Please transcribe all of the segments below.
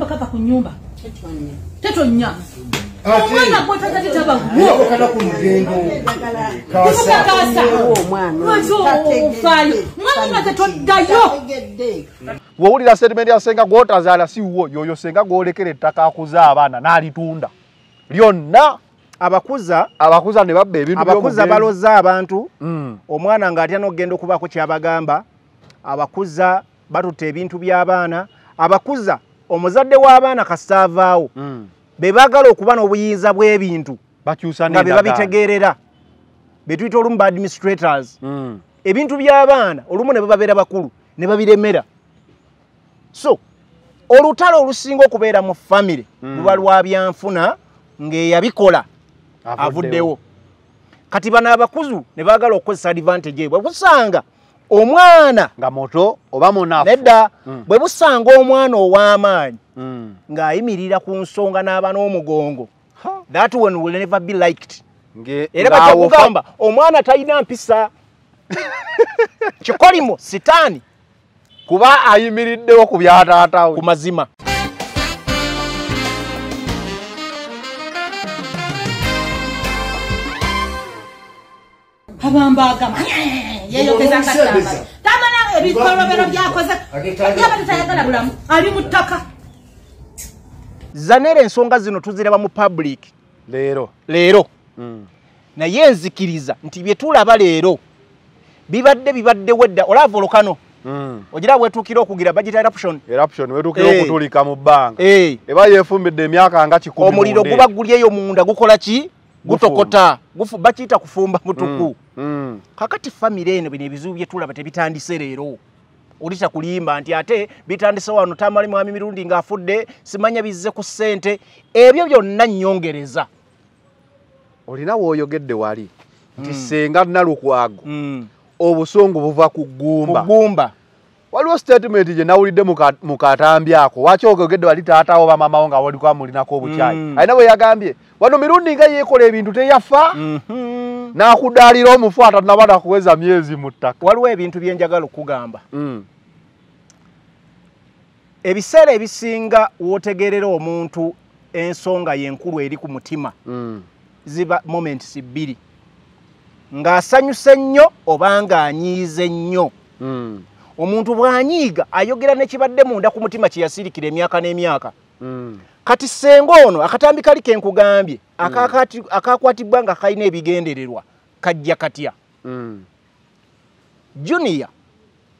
kamba kava kunyumba. Teto nya. Omwana ah, gwotatati taba gwo. Okana kunzendo. Kasa. Kasa. Omwana. Mwanzo ufali. Mwana mateto dayo. Wawulira sediment ya senga gwota zala si uwo yoyo senga gwolekere taka kuza abana na alitunda. Lyonna abakuza abakuza ne babbe ebintu abakuza baloza abantu mm. omwana nga atya nogenda kuba ko kyabagamba abakuza batute ebintu by'abaana abakuza omuzadde w'abaana kasitaavaawo mm. bebaagala okuba n'obuyinza bwebintu nga bebabitegeerera betuyita olumu ba administrators mm. ebintu by'abaana olumu ne bababeera bakulu ne babiremera so olutalo olusinga okubeera mu famire mm. luba lwa byanfuna ng'eyabikola avuddewo kati bano abakuzu ne baagala okukozesa advantage ebwe busanga omwana nga moto oba munafu nedda mm. bwe busanga omwana ow'amaanyi mm. ng'ayimirira ku nsonga n'aba n'omugongo that when will never be liked era batakugamba omwana talina mpisa kikolimo sitaani kuba ayimiriddewo ku byataatawe ku mazima abambaagama zanera ensonga zino tuziraba mu public leero leero hmm. naye nzikiriza nti byetulaba leero bibadde bibadde wedda olavolokano hmm. ogira wetukira okugira bagitaeraptionwetukira eh. okutulika mu bank eh. eba yefumbidde emyaka nga kikumi omuliro guba gulyeyo munda gukolaki gutokota gufu bakiita kufumba mm, mutuku mm. kakati famire eno bino ebizibu byetulaba tebitandise leero olita kulimba nti ate bitandise wano tamali mwami mirundi ngaafudde simanya bizze ku ssente ebyo byonna nyongereza olina woyogedde wali nti mm. senga nalukwago obusungu buva ku ggumba waliwo statement gye nawulidde mukatambyako waki ogogedde wali taatawo bamamawo nga walikwamulinako obukyayi alina bwe yagambye wano mirundi nga yeekola ebintu teyafa mhm. nakudaalira omufu atanabana kuweza myezi mu ttaka waliwo ebintu byenjagala okugamba mm. ebiseera ebisinga wootegerera omuntu ensonga yenkulu eri ku mutima mm. ziba momentis bbiri ng'asanyuse nnyo obanga anyiize nnyo mm. omuntu bw'anyiiga ayogera nekibadde munda ku mutima kyeyasirikira emyaka n'emyaka kati senga ono akatambi kali kenkugambye akakati mm. akakwatibwa nga kalina ebigendererwa kajja katya mm. junior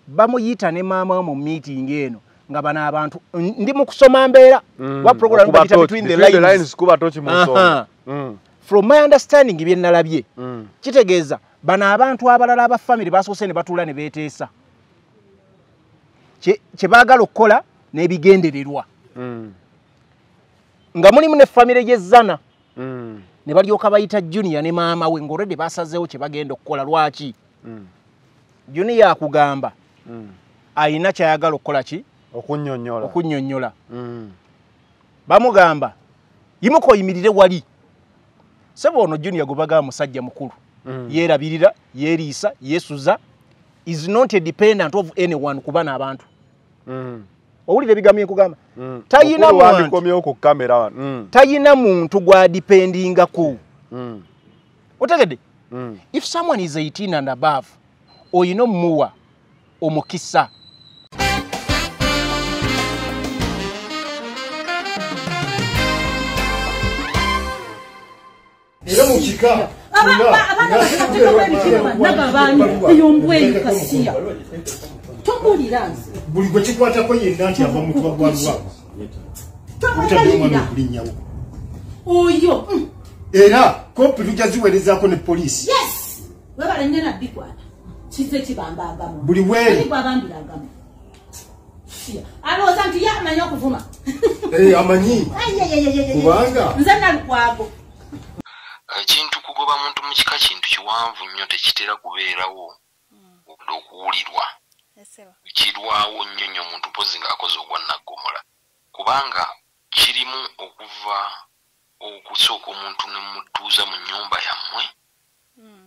bamuyita ne maama mu meeting eno nga bana abantu ndi mukusoma mbeera mm. wa program between the, between the lines kuba tochi musoma mm. from my understanding byennalabye mm. kitegeeza bana abantu abalala aba famiry basoose ne batuula ne beeteesa kye baagala okukola n'ebigendererwa mm. nga mulimu ne famire yezana mm. ne balyoka bayita junior ne maama we ngaoredi basazeewo kye bagenda okukola lwaki mm. junior akugamba mm. ayina kyayagala okukola ki okunnyonnyola bamugamba yimuka oyimirire wali sebo ono junior gwebagaba musajja mukulu yeerabirira yeeriisa yeesuza is not a dependent of anyone kubana abantu owulire ebigambo byenkugamba tayina muntu gwadipendingaku otegedde if someone is 18 and above oyina omuwa omukisa era mukika eyombwe kasiya tobulira nze buli gwe kikwatako yenna nti ava mutuba gwa luwago tobalaliraokulinyawo oyo mm. era kopi tujja ziwerezaako ne poliisi yes webala nnye nabbikwata kize kibambagamu buli weregwabambiragamu alowooza nti ye amanyi okuvuma eh, amanyi kubanga nze nalukwago ekintu kugoba muntu mu kika kintu kiwanvu nnyo tekitera kubeerawo obudde okuwulirwa kirwawo nnyo nnyo omuntu mpozi ng'akoze ogwannaggomola kubanga kirimu okuva okusooka omuntu ne mutuuza mu nnyumba yammwe hmm.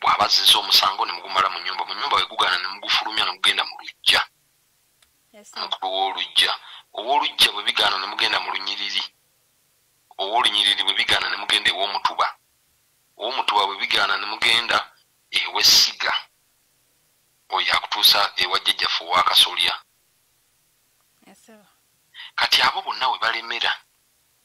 bw'aba azzize omusango ne mugumala mu nyumba mu nyumba wegugaana ne mugufulumya nemugenda mu lujja mukulu w'olujja owoolujja bwe bigaana ne mugenda mu lunyiriri owoolunyiriri bwe bigaana ne mugenda ew'omutuba ow'omutuba bwe bigaana ne mugenda ew'essiga oyo akutuusa ewa jjajjaffe owaakasolya kati abo bonna we balemera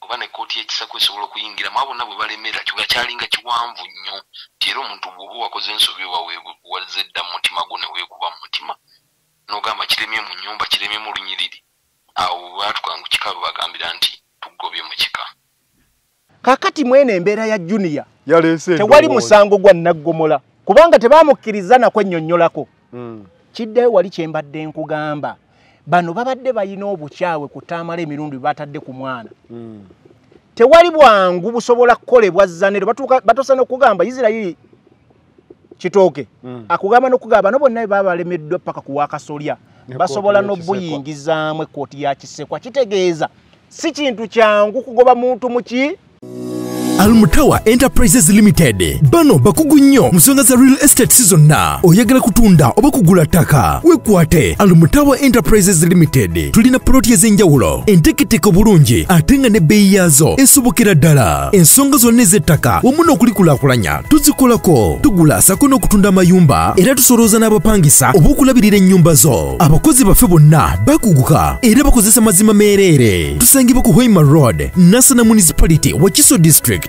oba nekooti yekisaku esobola okuyingiramu abo bonna bwe balemera kyo akyalinga kiwanvu nnyo nti era omuntu gwoba wakoze ensobi owawaze dda mu mutima gwo neweekuba mu mutima n'ogamba kiremye mu nnyumba kiremye mu lunyiriri awo batukangu kika webagambira nti tugobye mu kika kakati mwene embeera ya juniya tewali musango gwa naggomola kubanga tebamukkiriza nakwennyonnyolako kiddayo wali kyembadde nkugamba bano babadde balina obukyawe ku ttaamala emirundi batadde ku mwana tewali bwangu busobola kukolebwa zzanero batuusa nokugamba isirairi kitooke hmm. akugamba nokugamba nobonna bebabalemeddwa paka kuwakasolya basobola n'obuyingizaamu ekkooti ya kisekwa kitegeeza si kintu kyangu kugoba muntu muki mm. almutawa enterprises limited bano bakugu nnyo mu nsonga za real estate si zonna oyagala kutunda oba kugula ttaka weekwate almutawa enterprises limited tulina poloti ez'enjawulo enteeketeeka obulungi ate nga n'ebbeeyi yaazo esobokera ddala ensonga zonna ez'ettaka wamu n'okulikulaakulanya tuzikolako tugula sako n'okutunda amayumba era tusolooza n'abapangisa oba okulabirira ennyumba zo abakozi baffe bonna bakuguka era bakozesa mazima meereere tusangibwa ku hoima road nasana municipality wa kiso district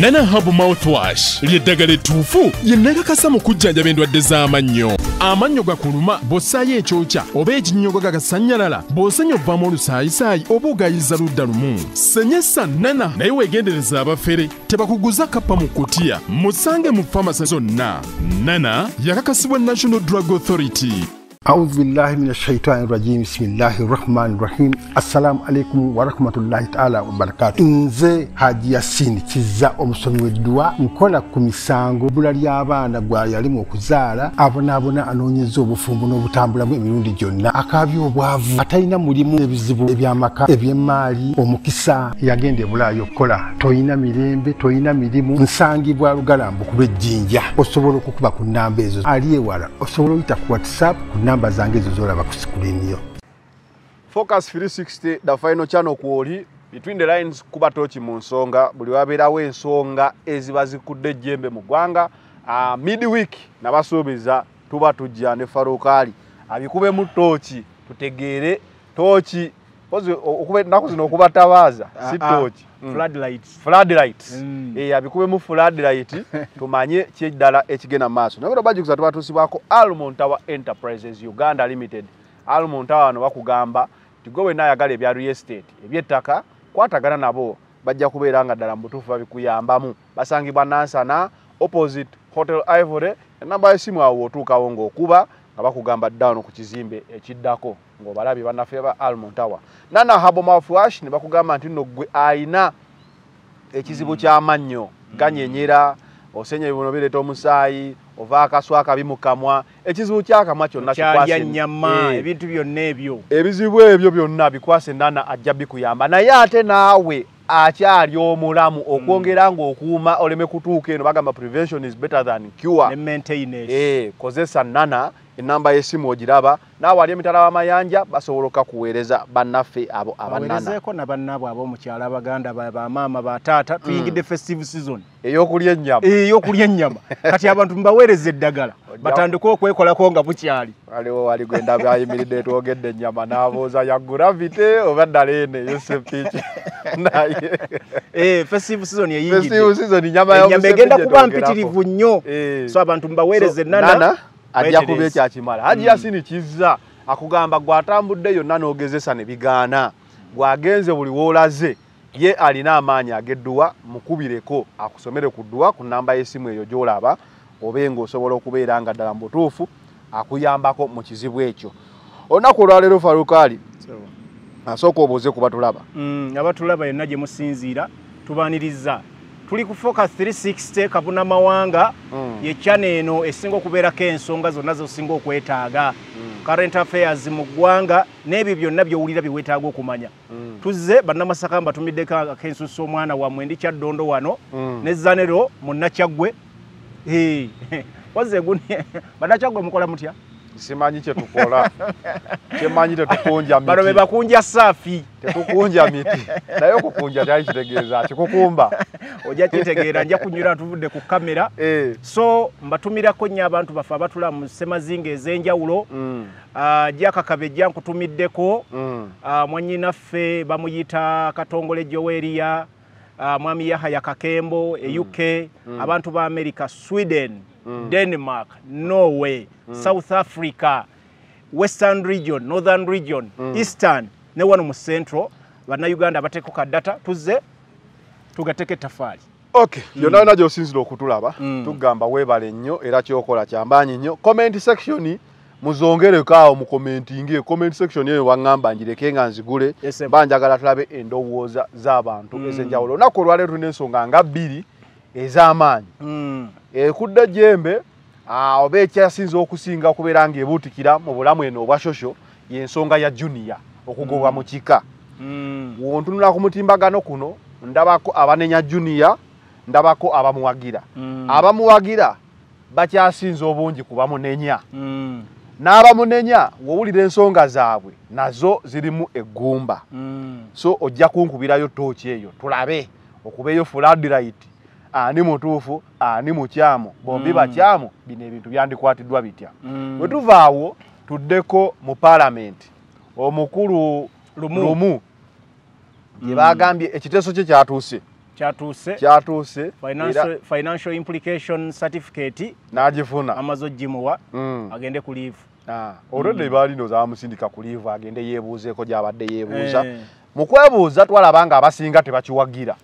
nana habu mouthwash lyeddagala ettuufu lyenakakasa mu kujjanjaba endwadde z'amannyo amannyo gakuluma bw'ossaayo ekyokya oba ekinyogo gagasannyalala bw'osenya obvamu olusaayisaayi oba ogayiza ludda lumu senya essannana naye weegendereza abafere tebakuguza kappa mu kutya musange mu famasa zonna nana yakakasibwa national drug authority أعوذ بالله من الشيطان الرجيم بسم الله الرحمن الرحيم السلام عليكم ورحمة الله تعالى وبركاته إن زي هاد ياسين تزا أمسون ودوا نكولا كميسانغو بلا ليابانا قوايا لمو كزالا أبنا أبنا أنوني زوبو فمونو بتامبلا مؤمنون دي جونا أكابيو بوافو أتاينا مريمو إبزبو إبيا مكا إبيا مالي ومكسا يغين دي بلا يوكولا توينا مريمبي توينا مريمو نسانغي بوارو غالام بكوبي جينجا أصبرو كوكبا كنام بيزو أليه وارا أصبرو يتاكواتساب كنام namba zange ezo zolaba ku sikulini yo focus 360 the final channel kwoli between the lines kuba tochi mu nsonga buli wabeerawo ensonga eziba zikudde ejjembe mu ggwanga uh, midweek nabasuubiza tuba tujja ne farukali abikubemu tochi tutegeere tochi pozi okubeta nako zino okubatabaza ah, si ah, torch mm. flood lights flood lights mm. eh abikube mu flood light tumanye kyeddala ekigena maso nabo baji kuzatu watu sibako Almont Tower Enterprises Uganda Limited Almont Tower no bakugamba tigowe naye agale bya real estate ebyettaka kwatagana nabo bajja kubeeranga ddala mbutufu babikuyambamu basangibwa nansana opposite hotel ivory enamba esimu awo otuukawo ng'okuba 0 nga bakugamba down ku kizimbe ekiddako ng'obalabye bannaffe ba almontawa nana habo mafuash ne bakugamba nti nno gwe ayina ekizibu mm. ky'amannyo mm. ganyenyera osenya bibuno bireeta omusaayi ova akaswa akabi mukamwa ekizibu kyakamwa kyonnanyama eh. ebintu byonna ebyo ebizibu ebyo byonna bikwase nana ajja bikuyamba naye ate naawe akyali omulamu mm. okwongera mm. ngaokuuma oleme kutuuka eno bagamba prevention is better than cure. E, kozesa nana enamba yesimu ogiraba naawe ali emitala w'amayanja basoboloka kuweereza bannaffe abo abanaanaweerezeeko na bannaabo ab'omukyalo abaganda bamaama bataata hmm. tuyingidde festive season eyokulya enyama eyokulya ennyama kati abantu mubaweereza eddagala batandike okwekolako nga bukyali waliwo wali gwenda byayimiridde twogedde ennyama n'abuuza ya gravite oba ddala ene yosepic nayeeeyeyinyama eh, egenda kuba mpitirivu nnyo eh. so abantu mubaweereza enana ajja kuba ekyakimala hajja mm. sini kizza akugamba gwatambudde yonna n'ogezesa ne bigaana gwagenze buli woolaze ye alina amaanyi ageedduwa mukubireko akusomere ku dduwa ku nnamba y'essimu eyo gy'olaba obenga osobola okubeera nga ddala mu butuufu akuyambako mu kizibu ekyo olunaku olwaleero farukaali asooka obuuze kubatulaba mm, abatulaba yonna gye musinziira tubaniriza tuli ku focus 360 kabuna mawanga mm. ye channel eno esingo kubera kensonga zonna zo singo okwetaaga mm. current affairs mu gwanga nebi byonna byo ulira biwetaago kumanya mm. tuzze banamasaka mba tumide ka kensu so mwana wa mwendi cha dondo wano mm. ne zanero munachagwe hey. wazze guni badachagwe mukola mutya simanyi kyetukola kyemanyi tetukunja mibano be bakunja saafi tetukunja miti naye okukunja tyali kitegeeza kikukumba ojja kitegeera nja kunyira tuvudde ku kamera eh. so mbatumirako nnyo abantu baffe abatula mu semazinga ez'enjawulo mm. ah, jakakabe jja nkutumiddeko mm. ah, mwanyinaffe bamuyita katongole joweriya ah, mwami yahaya kakembo e uk mm. abantu ba america sweden mm. denmark norway mm. south africa western region northern region mm. eastern ne wano mu central bannayuganda bateeko kadata tuzze tugateeka ettafaali byonna mm. yona gyosinzira okutulaba mm. tugamba weebale nnyo era kyokola kyambaanyi nnyo comment section muzongerekoawo mukomentinge comment section eyo wangamba njireke nga nzigule banjagala tulabe endowooza z'abantu mm. ezenjawulo olunaku olwaleero tulina ensonga nga bbiri ez'amaanyi ekudda eh, jembe ah, oba ekyasinza okusinga okubeera nga ebuutikira mu bulamu eno obwa sosho yensonga ya junia okugobwa mu kika mm. Mm. wontunula ku mutimbagano kuno ndabako abanenya junia ndabako abamuwagira mm. abamuwagira bakyasinza obungi kubamunenya n'abamunenya wowulira ensonga zaabwe nazo zirimu eggumba so ojja kunkubirayo tooki eyo tulabe okubeeyo fuladirayiti ani ah, mutuufu ani ah, mukyamu bombi mm. bakyamu bino ebintu byandikwatiddwa bitya hmm. bwe mm. tuvaawo tuddeko mu paalamenti omukulu lumu, lumu. Mm. yebagambye ekiteeso kye kyatuuse kyatuuse financial implication certificate n'agifuna amaze ogimuwa mm. agende ku liivu olwedde ah, mm. baalino zamusindika ku liivu agende yeebuuzeeko gyabadde yeebuuza hey. Eh. mu kwebuuza twalaba nga abasinga tebakiwagira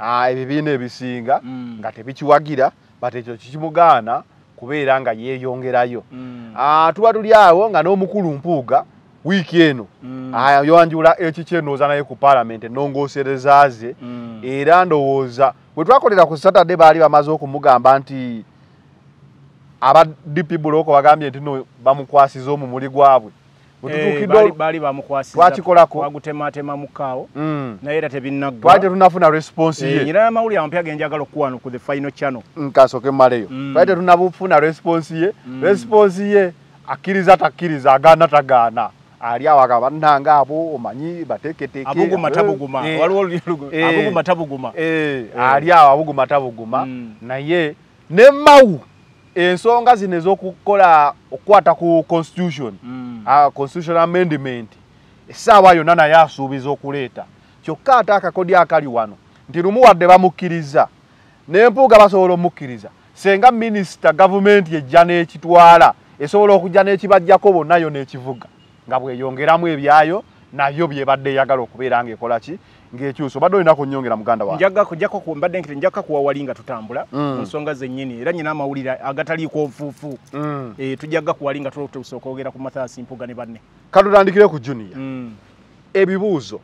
ebibiina ebisinga mm. nga tebikiwagira bat ekyo kikimugaana kubeera nga yeeyongerayo mm. tuba tuli awo nga n'omukulu mpuuga wiiki eno mm. yanjula ekikyenooza naye ku paalamenti enongoosereza ze era ndowooza bwe twakolera ku satadde baali bamaze okumugamba nti aba dp bulooko bagambye nti no bamukwasiza omumuli gwabwe bwetutukiddwaaliwamukwasiwakikolakoagutematemamukaawonayeratebinnaggwaetunafunaresponsiyeresponsiye eh, mm. eh, mm. mm. akkiriza takkiriza agaana tagaana ali awo aga bannanga abo omanyi bateeketeekealiawo eh, abuguma tabuguma naye ne mawu ensonga zino ezokukola okukwata ku constitution mm. ah, constitutional amendment essaawa yonna naye asuubiza okuleeta kyokka ate akakodi akali wano nti lumu wadde bamukkiriza n'empuuga basobola omukkiriza senga minisita gavumenti ejja n'ekitwala esobola okujja n'ekibajjako bonnayo n'ekivuga nga bweyongeramu ebyayo nayo byebadde eyagala okubeera nga ekola ki ngaekyuso obadde olinaku nyongera muganda wambadde nti njaka kuwawali nga tutambula mu mm. nsonga zennyini era nyina amawulire agataliiku obufuufu mm. eh, tujaga kuwali nga tusooka ogera ku mathaasi mpuga ne banne katutandikire ku juniya mm. ebibuuzo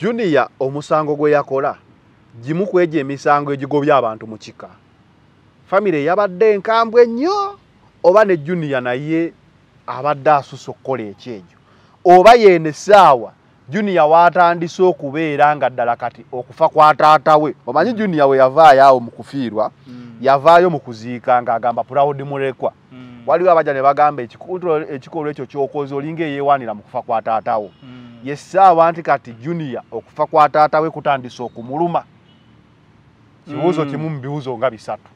juniya omusango gwe yakola gimu ku egyo emisango egigobya abantu mu kika famire eyabadde enkambwe ennyo oba ne juniya naye abadde asusa okukola ekyo ekyo oba yene saawa juniya watandise okubeera nga ddala kati okufa kwataatawe omanyi juniya we yavaayo awo mukufiirwa hmm. yavaayo mukuziika ngaagamba puraudi mulekwa hmm. waliwo abajja ne bagamba ekikolwa ekyo kyokoze olinga eyeewaanira mukufa kwataatawo hmm. ye saawa nti kati juniya okufa kwataatawe kutandise okumuluma kibuuzo kimu mu bibuzo nga bisatu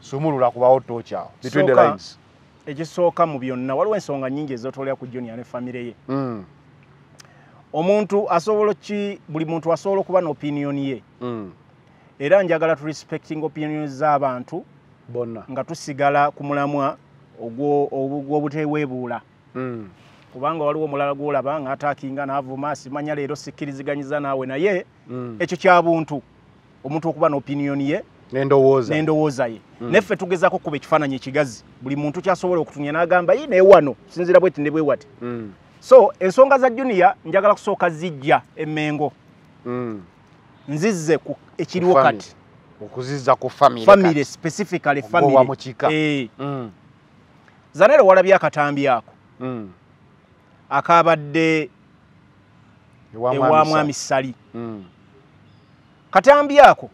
sumulula kubawo tokyawo bitwin the lines ekisooka mu byonna waliwo ensonga nyingi ezotolera ku junior ne famire ye mm. omuntu asobola ki buli muntu asobola okuba n'opinioni ye mm. era njagala turespecting opinion z'abantu nga tusigala ku mulamwa ogw'obuteweebuula mm. kubanga waliwo omulala gwolaba nga atakinga naavuma simanya leero sikkiriziganyiza naawe naye ekyo kya buntu omuntu okuba n'opinioni ye nendowooza nendowooza ye mm. naffe tugezako kuba ekifaananyi ekigazi buli muntu kyasobola okutunya n'agamba ye newano sinzira bweti ne bwewati mm. so ensonga za junia njagala kusooka zijja emengo mm. nzizze ekiriwo kati okuzizza ku famiy specifically famiwamukika e. Eh. mm. zanero walabye akatambi ako mm. akabadde ewamwamisali mm. Hmm. katambi ako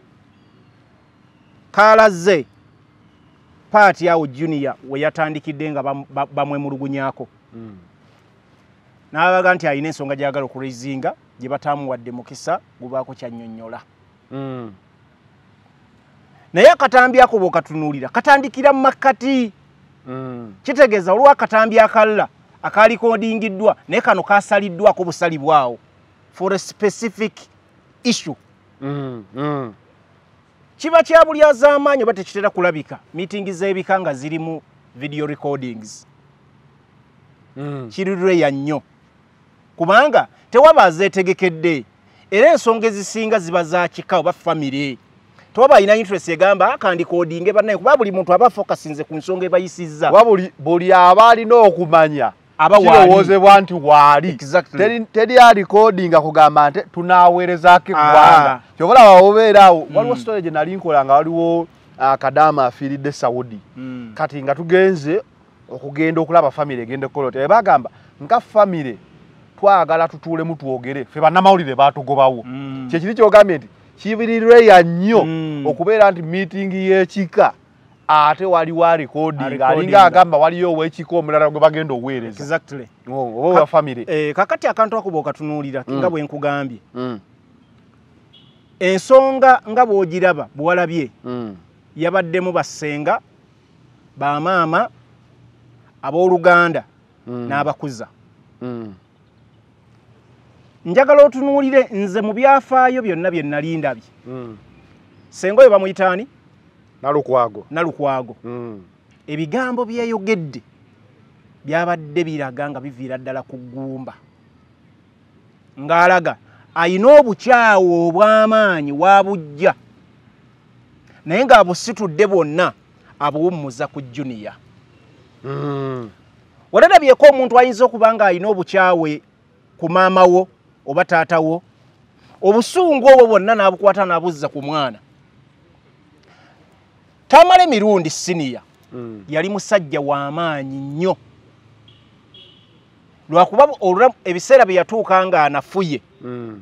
kaalaze paati awo junia weyatandikidde nga bamwemulugunyako hmm. nabaga nti alina ensonga gyagala okurizinga gyebatamuwadde mukisa gubaako kyanyonyola hmm. naye akatambi ako bwokatunuulira katandikira mu makkati hmm. kitegeeza olwa akatambi akalala akalikodingiddwa naye kano kasaliddwako busalibwawo for a specific issue kiba kyabulyazaamaanyi oba tekitera kulabika meeting z'ebika nga zirimu video recordings hmm. kirirweya mm. nnyo kubanga tewaba azeetegekedde era ensonga ezisinga ziba za kika oba famiry tewaba alina interest egamba akandikodinge ah, banaye kuba buli muntu aba fokasinze ku nsonga ebayisizza buli aba alina okumanya teryalikodinga kugamba nti tunawerezake ah. kuwanga kyokola waobeerawo waliwo hmm. story gye nalinkola nga waliwo ah, kadama afiiridde saudi hmm. kati nga tugenze okugenda okulaba famiry egenda ekolot bagamba nga famiry twagala tutuulemu twogere fe bannamawulire batugobawo hmm. kyekiri kyogambye nti kibirirweya nnyo okubeera nti meeting yekika ate waliwo alikodi ngaalinga agamba waliyo owekiko omulala gwe bagenda oweereza oba owafamiry eh, kakati akantu ako bweokatunuulira mm. nga bwenkugambye ensonga nga bwogiraba bwewalabye mm. yabaddemu bassenga bamaama abooluganda mm. n'abakuza njagala otunuulire nze mu byafaayo byonna byenalindabye senga oyo bamuyitaani nalukwago nalukwago hmm. ebigambo byeyogedde byabadde biraga nga biviira ddala ku ggumba ng'alaga ayina obukyawo obw'amaanyi waabujja naye ng'abusitudde bonna abuwummuza ku juniya hmm. walalabyeko omuntu ayinza okuba nga ayina obukyawe ku maama wo oba taata wo obusungu obwo bwonna n'abukwata n'abuzza ku mwana tamale mirundi siniya mm. yali musajja w'amaanyi nnyo lwakuba ebiseera bye yatuuka ng'anafuye mm.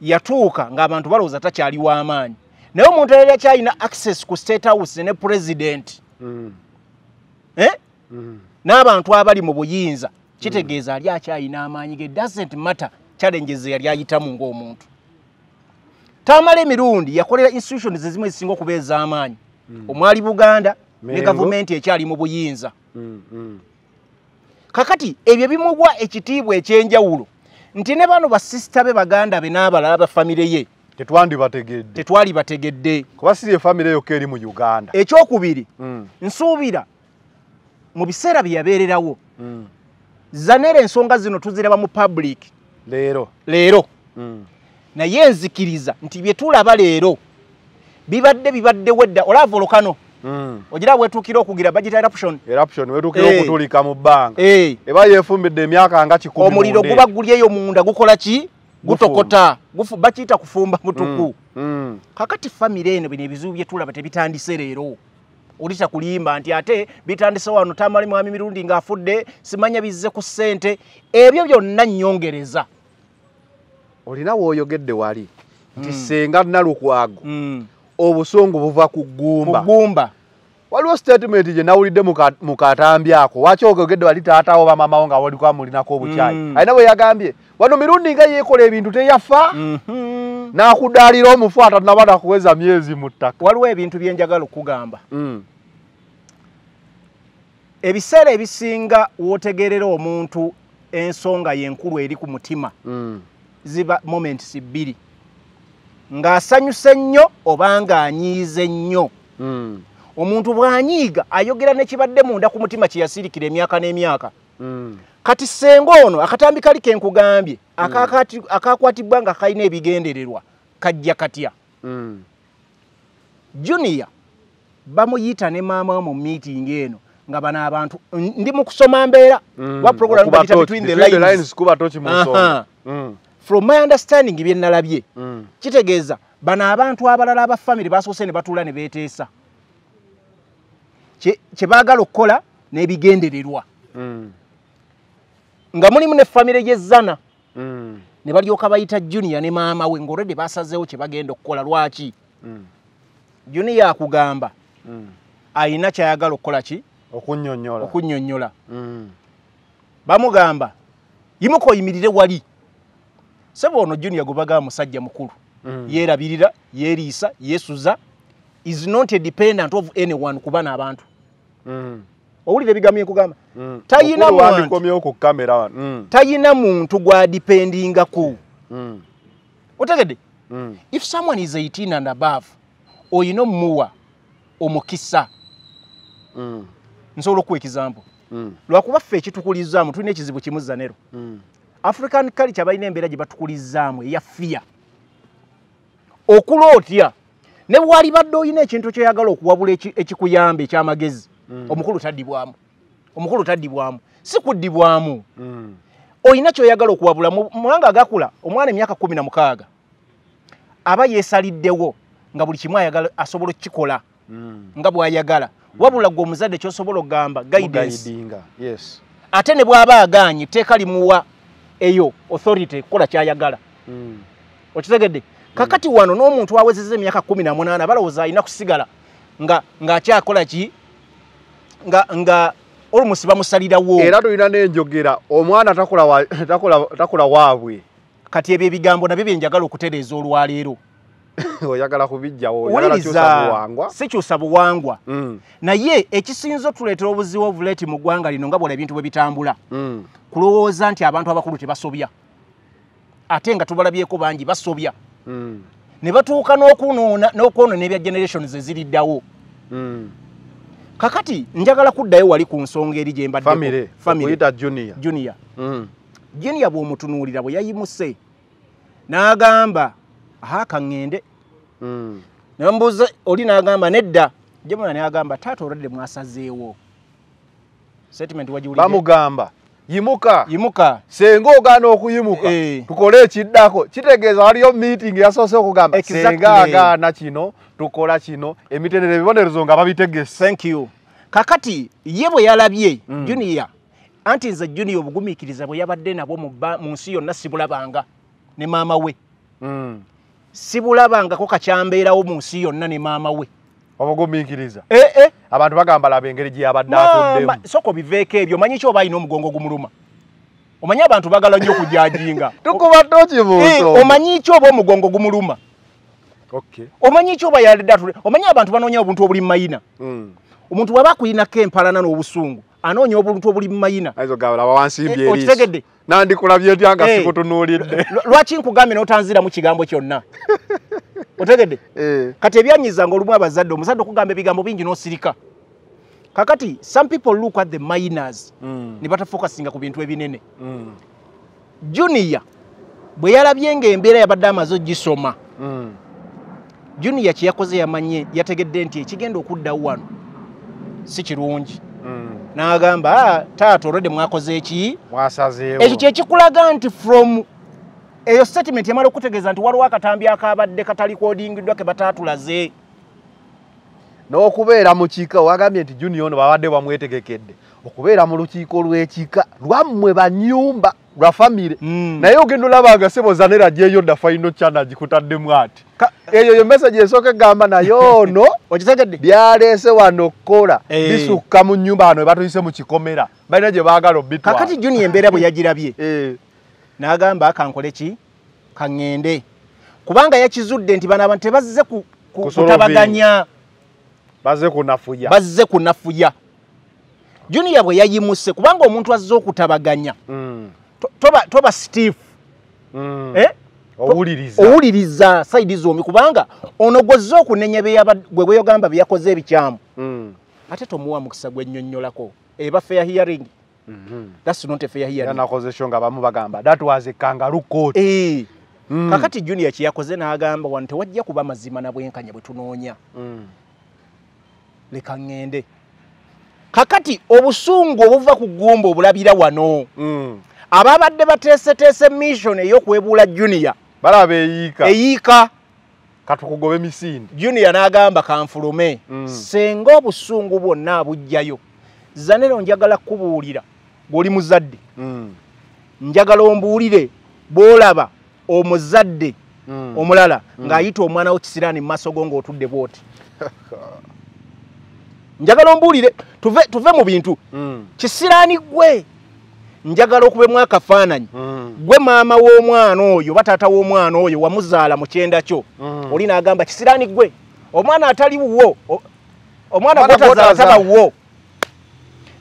yatuuka ng'abantu balowooza takyali w'amaanyi naye omuntu eyali akyalina access ku state house ne purezidenti mm. eh? mm. n'abantu abali mu buyinza kitegeeza mm. ali akyalina amaanyi ge dosent matter challenges yali ayitamu ng'omuntu tamala emirundi yakolera institutions ezimu ezisinga okuba ez'amaanyi Mm. omwali buganda ne gavumenti ekyali mu buyinza mm, mm. kakati ebyo bimugwa ekitiibwa ekyenjawulo nti ne bano basisita be baganda be n'abalala bafamire ye tetwali bategedde ekyokubiri nsuubira mu biseera bye yabeererawo zanera ensonga zino tuziraba mu public leero naye nzikiriza nti bye tulaba leero bibadde bibadde wedda olava olukano hmm. ogira wetukira okugira bagitaeruptionwetukiraokutulika eh. mu bbanka eh. eba yefumbidde emyaka nga omuliro guba guliyeyo munda gukolaki gutokota bakiyita kufumba mutuku hmm. Hmm. kakati famire eno bino ebizibu byetulaba tebitandise leero olita kulimba nti ate bitandise wano tamali mwami mirundi ngaafudde simanya bizze ku ssente ebyo byonna nyongereza olina weoyogedde wali nti senga nalukwago obusungu buva ku gumba waliwo statement gye nawulidde mukatambi ako waki ogogedde wali taatawo bamamawo nga waliko amulinako obukyayi mm. alina bwe yagambye wano mirundi nga yeekola ebintu teyafa mm-hmm. n'akudaalira omufu atanabana kuweza myezi mu ttaka waliwo ebintu byenjagala okugamba mm. ebiseera ebisinga wootegerera omuntu ensonga yenkulu eri ku mutima mm. ziba momentisi bbiri ng'asanyuse nnyo oba ng'anyiize nnyo hmm. omuntu bw'anyiiga ayogera nekibadde munda ku mutima kyeyasirikira emyaka n'emyaka hmm. kati senga ono akatambi kali kenkugambye hmm. akakwatibwa nga kalina ebigendererwa kajja katya juniya bamuyita ne maama mu miitingi eno nga bano abantu ndi mu kusoma mbeera wa program between the lines from my understanding bye nalabye mm. kitegeeza bano abantu abalala aba famiry basoose ne batuula ne beeteesa kye baagala okukola n'ebigendererwa mm. nga mulimu ne famire yezzana mm. ne balyoka bayita junior ne maama we ngaoredi basazeewo kye bagenda okukola lwaki mm. junior akugamba mm. ayina kyayagala okukola ki okunnyonnyola okunnyonnyola mm. bamugamba yimuka oyimirire wali sebo ono junior gubaga musajja mukulu mm. yerabirira yeriisa yesuza is not a dependent of anyone kubana abantu mm. owulire bigamye kugamba mm. tayina muntu, mm. tayina muntu gwadipendingaku mm. otegede mm. if someone is 18 and above oyina omuwa omukisa mm. nsobola okuwa ekizambo mm. lwakuba ffe ekitukulizaamu tulina ekizibu kimuzanero mm. african culture balina embeera gye batukulizaamu eya fiya okulootya ne bwali badde olina ekintu kyoyagala okuwabula ekikuyamba ekyamagezi mm. omukulu taddibwamu omukulu taddibwamu si kuddibwamu mm. olina kyoyagala okuwabula mulanga agakula omwana emyaka kumi na mukaaga aba yeesaliddewo nga buli kimu ayagala asobola okkikola mm. nga bw'ayagala wabula gwe omuzadde kyosobola okugamba guidance ate ne bw'aba agaanyi tteeka limuwa eyo authority kukola kyayagala mm. okitegedde hmm. kakati mm. wano n'omuntu awezeza emyaka kumi na munaana balowooza alina kusigala nga ngaakyakola ki nga, nga olumusi bamusalirawo era tulina nenjogera omwana takula, takula, takula waabwe kati ebyo ebigambo nabyo byenjagala okutereeza olwaleero oyagala kubijjawo oyagala buwangwa si kyusa buwangwa mm. naye ekisinza otuleetera obuziwa obuleeti mu ggwanga lino nga bola ebintu bwe bitambula mm. kulowooza nti abantu abakulu tebasobya ate nga tubalabyeko bangi basobya mm. ne batuuka n'okunoona n'okwonoona ebya generations eziriddawo mm. kakati njagala kuddayo wali ku nsonga eri gye mbaddejunia junia mm. bw'omutunuulira bwe yayimuse n'agamba mm. haka ngende. Mm. Na mbuzi oli nagamba nedda. Jemuna nagamba tatu orade mwasa zewo. Statement wajuli. Bamu gamba. Yimuka. Yimuka. Sengo gano okuyimuka. Eh. Tukole chidako. Chitegeza waliyo meeting ya sose okugamba. Exactly. Senga gana chino. Tukola chino. Emite nene vivone rizonga. Babitegesi. Thank you. Kakati, yebo ya labie, mm. junior. Anti za junior obugumi ikiriza bwe yabadde nabo mu nsi yonna sibula banga ne mama we. Mm. sibulabangako kakyambeerawo mu nsi yonna ne maama we obagumbinkiriza ee abantu bagamba laba engeri gyeyabaddeakuddemu soka obiveeko ebyo omanyi ekyo obaalina omugongo gumuluma omanyi abantu bagala nnyo okujajinga tukubadde okibuuso e, omanyi ekyo oba omugongo gumuluma omanyi ekyo oba yaledde atule omanyi abantu banoonya obuntu obuli mu mayina mm. omuntu waba akulinako empalana n'obusungu anoonya obuntu obuli mumayina eh, okitegedde nandikulabye tya nga eh, sikutunuulidde lwaki nkugambye n'otanziramu kigambo kyonna otegedde eh. kati ebyanyizanga olumu abazadde omuzadde okugamba ebigambo bingi n'osirika kakati some people look at the minors hmm. ne batafocusinga ku bintu ebinene hmm. junia bwe yalabye nga embeera yabadde amaze ogisoma hmm. junia kye yakoze yamanye yategedde nti ekigenda okuddawo wano si kirungi n'agamba ah, taata olwedde mwakoze eki ekyo kyekikulaga nti from eyo statement yamala okutegeeza nti waliwo akatambi akabadde katali kodingiddwa ke bataatulaze n'okubeera mukiika wagambye nti junior ono babadde bamwetegekedde okubeera mu lukiiko lw'ekika lwammwe banyumba lwa famire mm. naye ogenda olabanga sebozanera gyeyo dafaino kyanagikutaddemu ati eyo yo mesaje esooka egamba naye ono byalese wano okkola eh. bisukka mu nyumba ano ebatuyise mu kikomera balina gye baagala obitwakati juni embeera bwe yagirabye eh. n'agamba kankole ki kaŋŋende kubanga yakizudde nti bano abantu tebazze kutabaganya bazze kunafuya bazze kunafuya junia bwe yayimuse kubanga omuntu azze okutabaganya mm. toba stiffu mm. eh? owuliriza saidi zomi kubanga ono gwozze okunenya gwe gweyogamba byeyakoze ebikyamu mm. ate tomuwa mukisa gwennyonnyolako eba fair hearing mm-hmm. eh. kakati junia kyeyakoze n'agamba wano tewajja kuba mazima nabwenkanya bwe tunoonya leka ŋŋende kakati obusungu obuva ku ggumba obulabira wano mm. ababadde bateeseteese mission ey'okwebuula junia balaba eyiika eyiika katukugobe misinde junia n'agamba kanfulume mm. senga obusungu bwonna abujjayo zanero njagala kubuulira gweoli muzadde mm. njagala ombuulire bwolaba omuzadde omulala ng'ayita omwana wo kisiraani mu maaso go ng'otudde bwoti njagala ombuulire tuve, tuve mu bintu mm. kisiraani gwe njagala okubemu akafaananyi mm. gwe maama w'omwana oyo bataata w'omwana oyo wamuzaala mu kyenda kyo mm. oli n'agamba kisiraani gwe omwana atali wuwo omwana gwetaba wuwo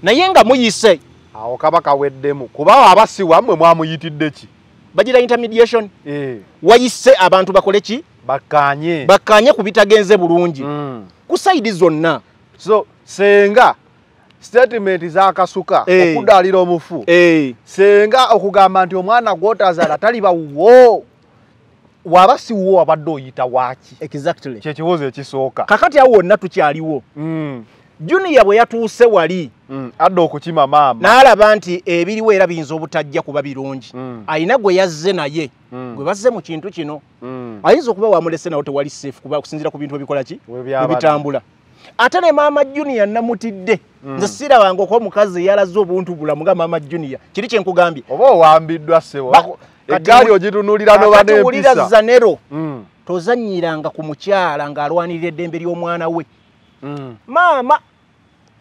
naye nga muyise awo kabaka weddemu kubawo abasi wammwe mwamuyitidde ki bagira intermediation e. wayise abantu bakole ki bakkaanye bakkaanye ku bitagenze bulungi mm. ku saidi zonna so senga statement zakasuka hey. Eh. okudalira omufu hey. Eh. senga okugamba nti omwana gwotazala taliba wo waba siwo wabadde oyita waki exactly. kyekibuuzo ekisooka kakati awo wonna tukyaliwo mm. juniya bwe yatuuse wali mm. adda okukima maama n'alaba nti ebiriwo era biyinza obutajja kuba birungi mm. ayina gwe yazze naye mm. gwe bazze mu kintu kino mm. ayinza okuba wamulese nawo tewali safe kuba okusinzira ku bintu ebikolaki ebitambula ate ne maama junior namutidde mm. nze sira wange okuba mukazi eyalaze obuntu bulamu nga maama junior kiri kye nkugambye oba owambiddwa sewo eggaali ogitunuulira nobanewulira zanero mm. tozanyiranga ku mukyala ng'alwanirira eddembe ly'omwana we mm. maama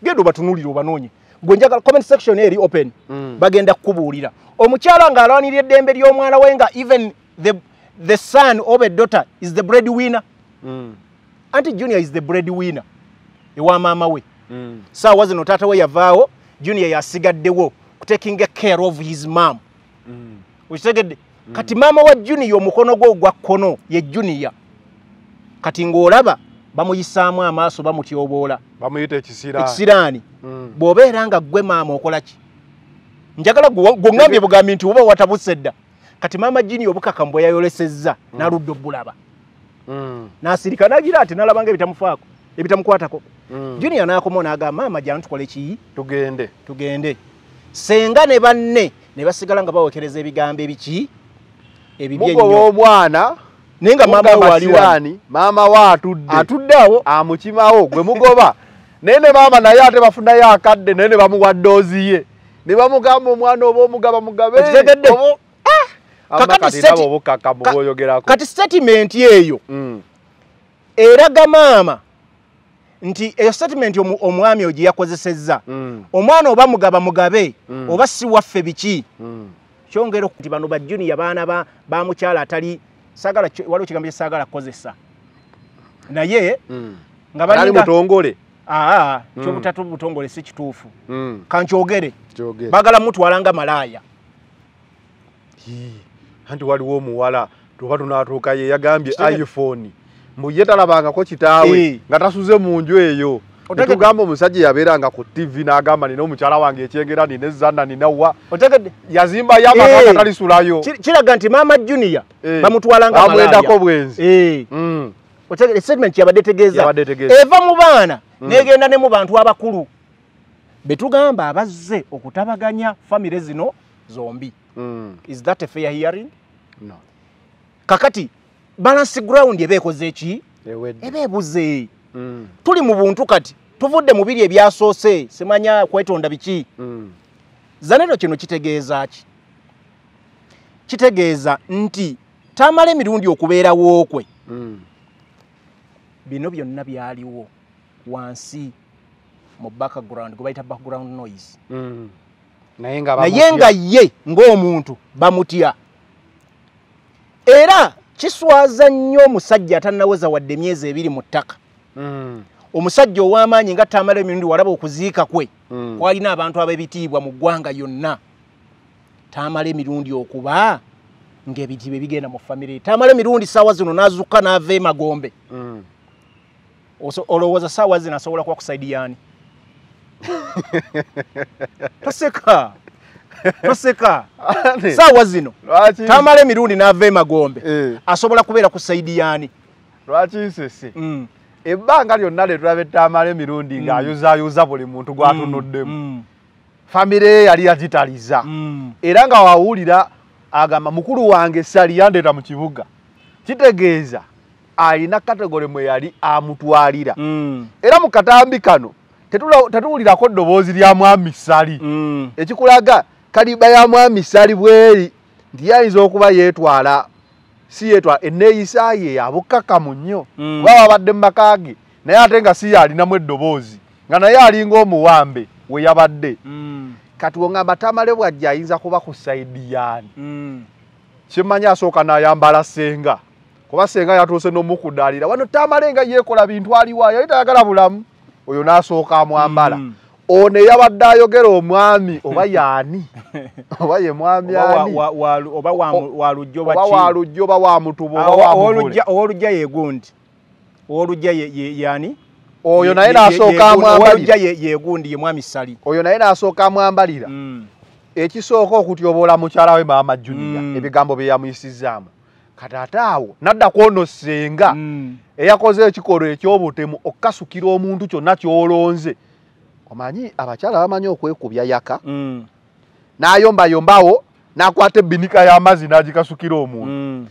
genda obatunuulire obanoonye gwe njagala comment section eri open mm. bagenda kukubuulira omukyala ng'alwanirira eddembe ly'omwana we nga even the, the son oba edaughter is the bread winner mm. anti junior is the bread winner ewa maama we mm. saawa zino taata we yavaawo junior yasigaddewo kutaking care of his mam mm. okitegedde mm. mm. kati maama wa junior omukono gwe ogwa kkono ye junior kati ng'olaba bamuyisaamu amaaso bamutyoboola bamuyita ekisiraani mm. bw'obeera nga gwe maama okola ki njagala gwoŋŋambye mm. bugambi nti oba watabuse dda kati maama junior obukakam bwe yayolesezza mm. n'aludde obulaba mm. n'asirika nagira ati nalabanga ebitamufaako ebitamukwatako mm. junior nakomona aga mama jantukole ki tugende tugende senga ne banne ne basigala nga bawekereza ebigambo ebiki ebibyenyoobwana naye nga mama waliwani mama wa atudde atuddeawo amukimawo gwe mugoba naye ne mama naye ate bafunayo akadde naye ne bamuwaddoozi ye ne bamugamba omwana oba omugaba mugabe kati ah! statement eyo mm. eraga maama nti eyo statement omwami ogye yakozesezza mm. omwana oba mugaba mugabe mm. oba si waffe biki mm. kyongera nti bano bajuniya baana bamukyala atali waliwo kigambo kyesaagala kukozesa naye mm. nga balimutongole aa mm. kyobutatu mm. butongole si kituufu mm. kankyogere bagala mutwala nga malaaya anti waliwo omuwala tuba tunatuuka yeyagambye iphone muye talabangako kitaawe eh. nga tasuze mu nju eyo tugamba omusajja yabeeranga ku tv n'agamba nina omukyala wange ekyengera nina ezzanna ninawa yazimba yamakatalisulayo eh. kiraga nti maama junia eh. bamutwalangamwendako bwenzi mm. yabadde tegeeza eva mu baana mm. negenda ne mu bantu abakulu betugamba abazze okutabaganya famire zino zombi mm. is that a fair hearing kakati balansi ground eba ekoze eki eba ebuze mm. tuli mu buntu kati tuvudde mu biri ebyasoose simanya kwetonda biki mm. zanero kino kitegeeza ki kitegeeza nti tamala emirundi okubeerawo kwe mm. bino byonna byaliwo wansi mu background gwe bayita background noise naye nga ye ng'omuntu bamutya era kiswaza nnyo omusajja atannaweza wadde emyezi ebiri mu ttaka mm. omusajja ow'amaanyi nga taamala emirundi walaba okuziika kwe mm. kwalina abantu ab'ebitiibwa mu ggwanga yonna taamala emirundi okuba ngaebitiibwa ebigenda mu famire taamala emirundi saawa zino n'azuka n'ava emagombe mm. olowooza saawa zino asobola kuba kusaidiyaani toseka Toseka. Sawa zino. Lwachi. Tamale mirundi na vema gombe. Eh. Asobola kubera kusaidi yani. Lwachi sisi. Mm. Ebanga lyo nale tulabe tamale mirundi nga mm. yuza yuza buli muntu gwatunudde. Mm. Famire yali yagitaliza. Mm. Era nga wawulira agamba mukulu wange sali yandeta mu kibuga. Kitegeeza alina kategore mwe yali amutwalira. Mm. Era mu katambi kano tetuwulirako ddoboozi lya mwami sali. Mm. Ekikulaga kaliba ya mwami sali bweri ndiyayinza okuba yetwala si yetwala eneeyisa ye yabukaka mm. mu nnyo mm. baba abadde mu makage naye ate nga si yalinamu eddoboozi nga naye alinga omuwambe we yabadde mm. katiwonga matamale bwajja ayinza kuba ku saidi yaani mm. kimanyi asooka nayambala senga kuba senga yatuuse n'omukudaalira wano tamale nga yeekola bintu aliwayo yali tayagala bulamu oyo n'asooka amwambala mm. ono yabadde ayogera omwami oba yaani oba ye mwami aniobaoba walujja oba wa mutubuowoluja yegundi owoluja yani oyo naye nasookamwambalira yegundi ye mwami sali oyo naye nasooka amwambalira mm. ekisooka okutyobola mukyala we maama junia mm. ebigambo byeyamuyisizaamu kataata awo naddakwono senga mm. eyakoze ekikolo ekyobutemu okukasukira omuntu kyonna kyolonze omanyi abakyala bamanyi okwekubya yaka mm. nayombayombawo nakwata ebinika yamazzi nagikasukira omuntu mm.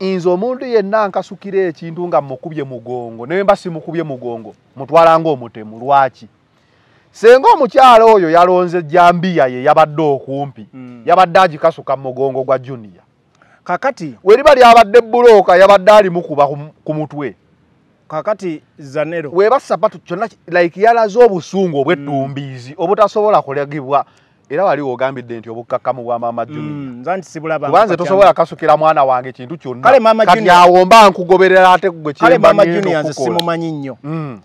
nze omuntu yenna nkasukira ekintu nga mukubye mugongo naye mba simukubye mugongo mutwalanga omutemu lwaki senga omukyala oyo yalonze jambiya ye yabadde okumpi mm. yabadde agikasuka mugongo gwa junia kakati weriba lyabadde buloka yabadde alimukuba ku mutwe kakati zanero weba sabatu kyonna like yalaze obusungu obwedumbiizi mm. obutasobola kulagibwa era waliwo ogambidde nti obukkakkamu bwa maama junkubanze mm. tosobola kasukira mwana wange kintu kyonnaawomba nkugoberera ate gwekimumanyi nnyo mm,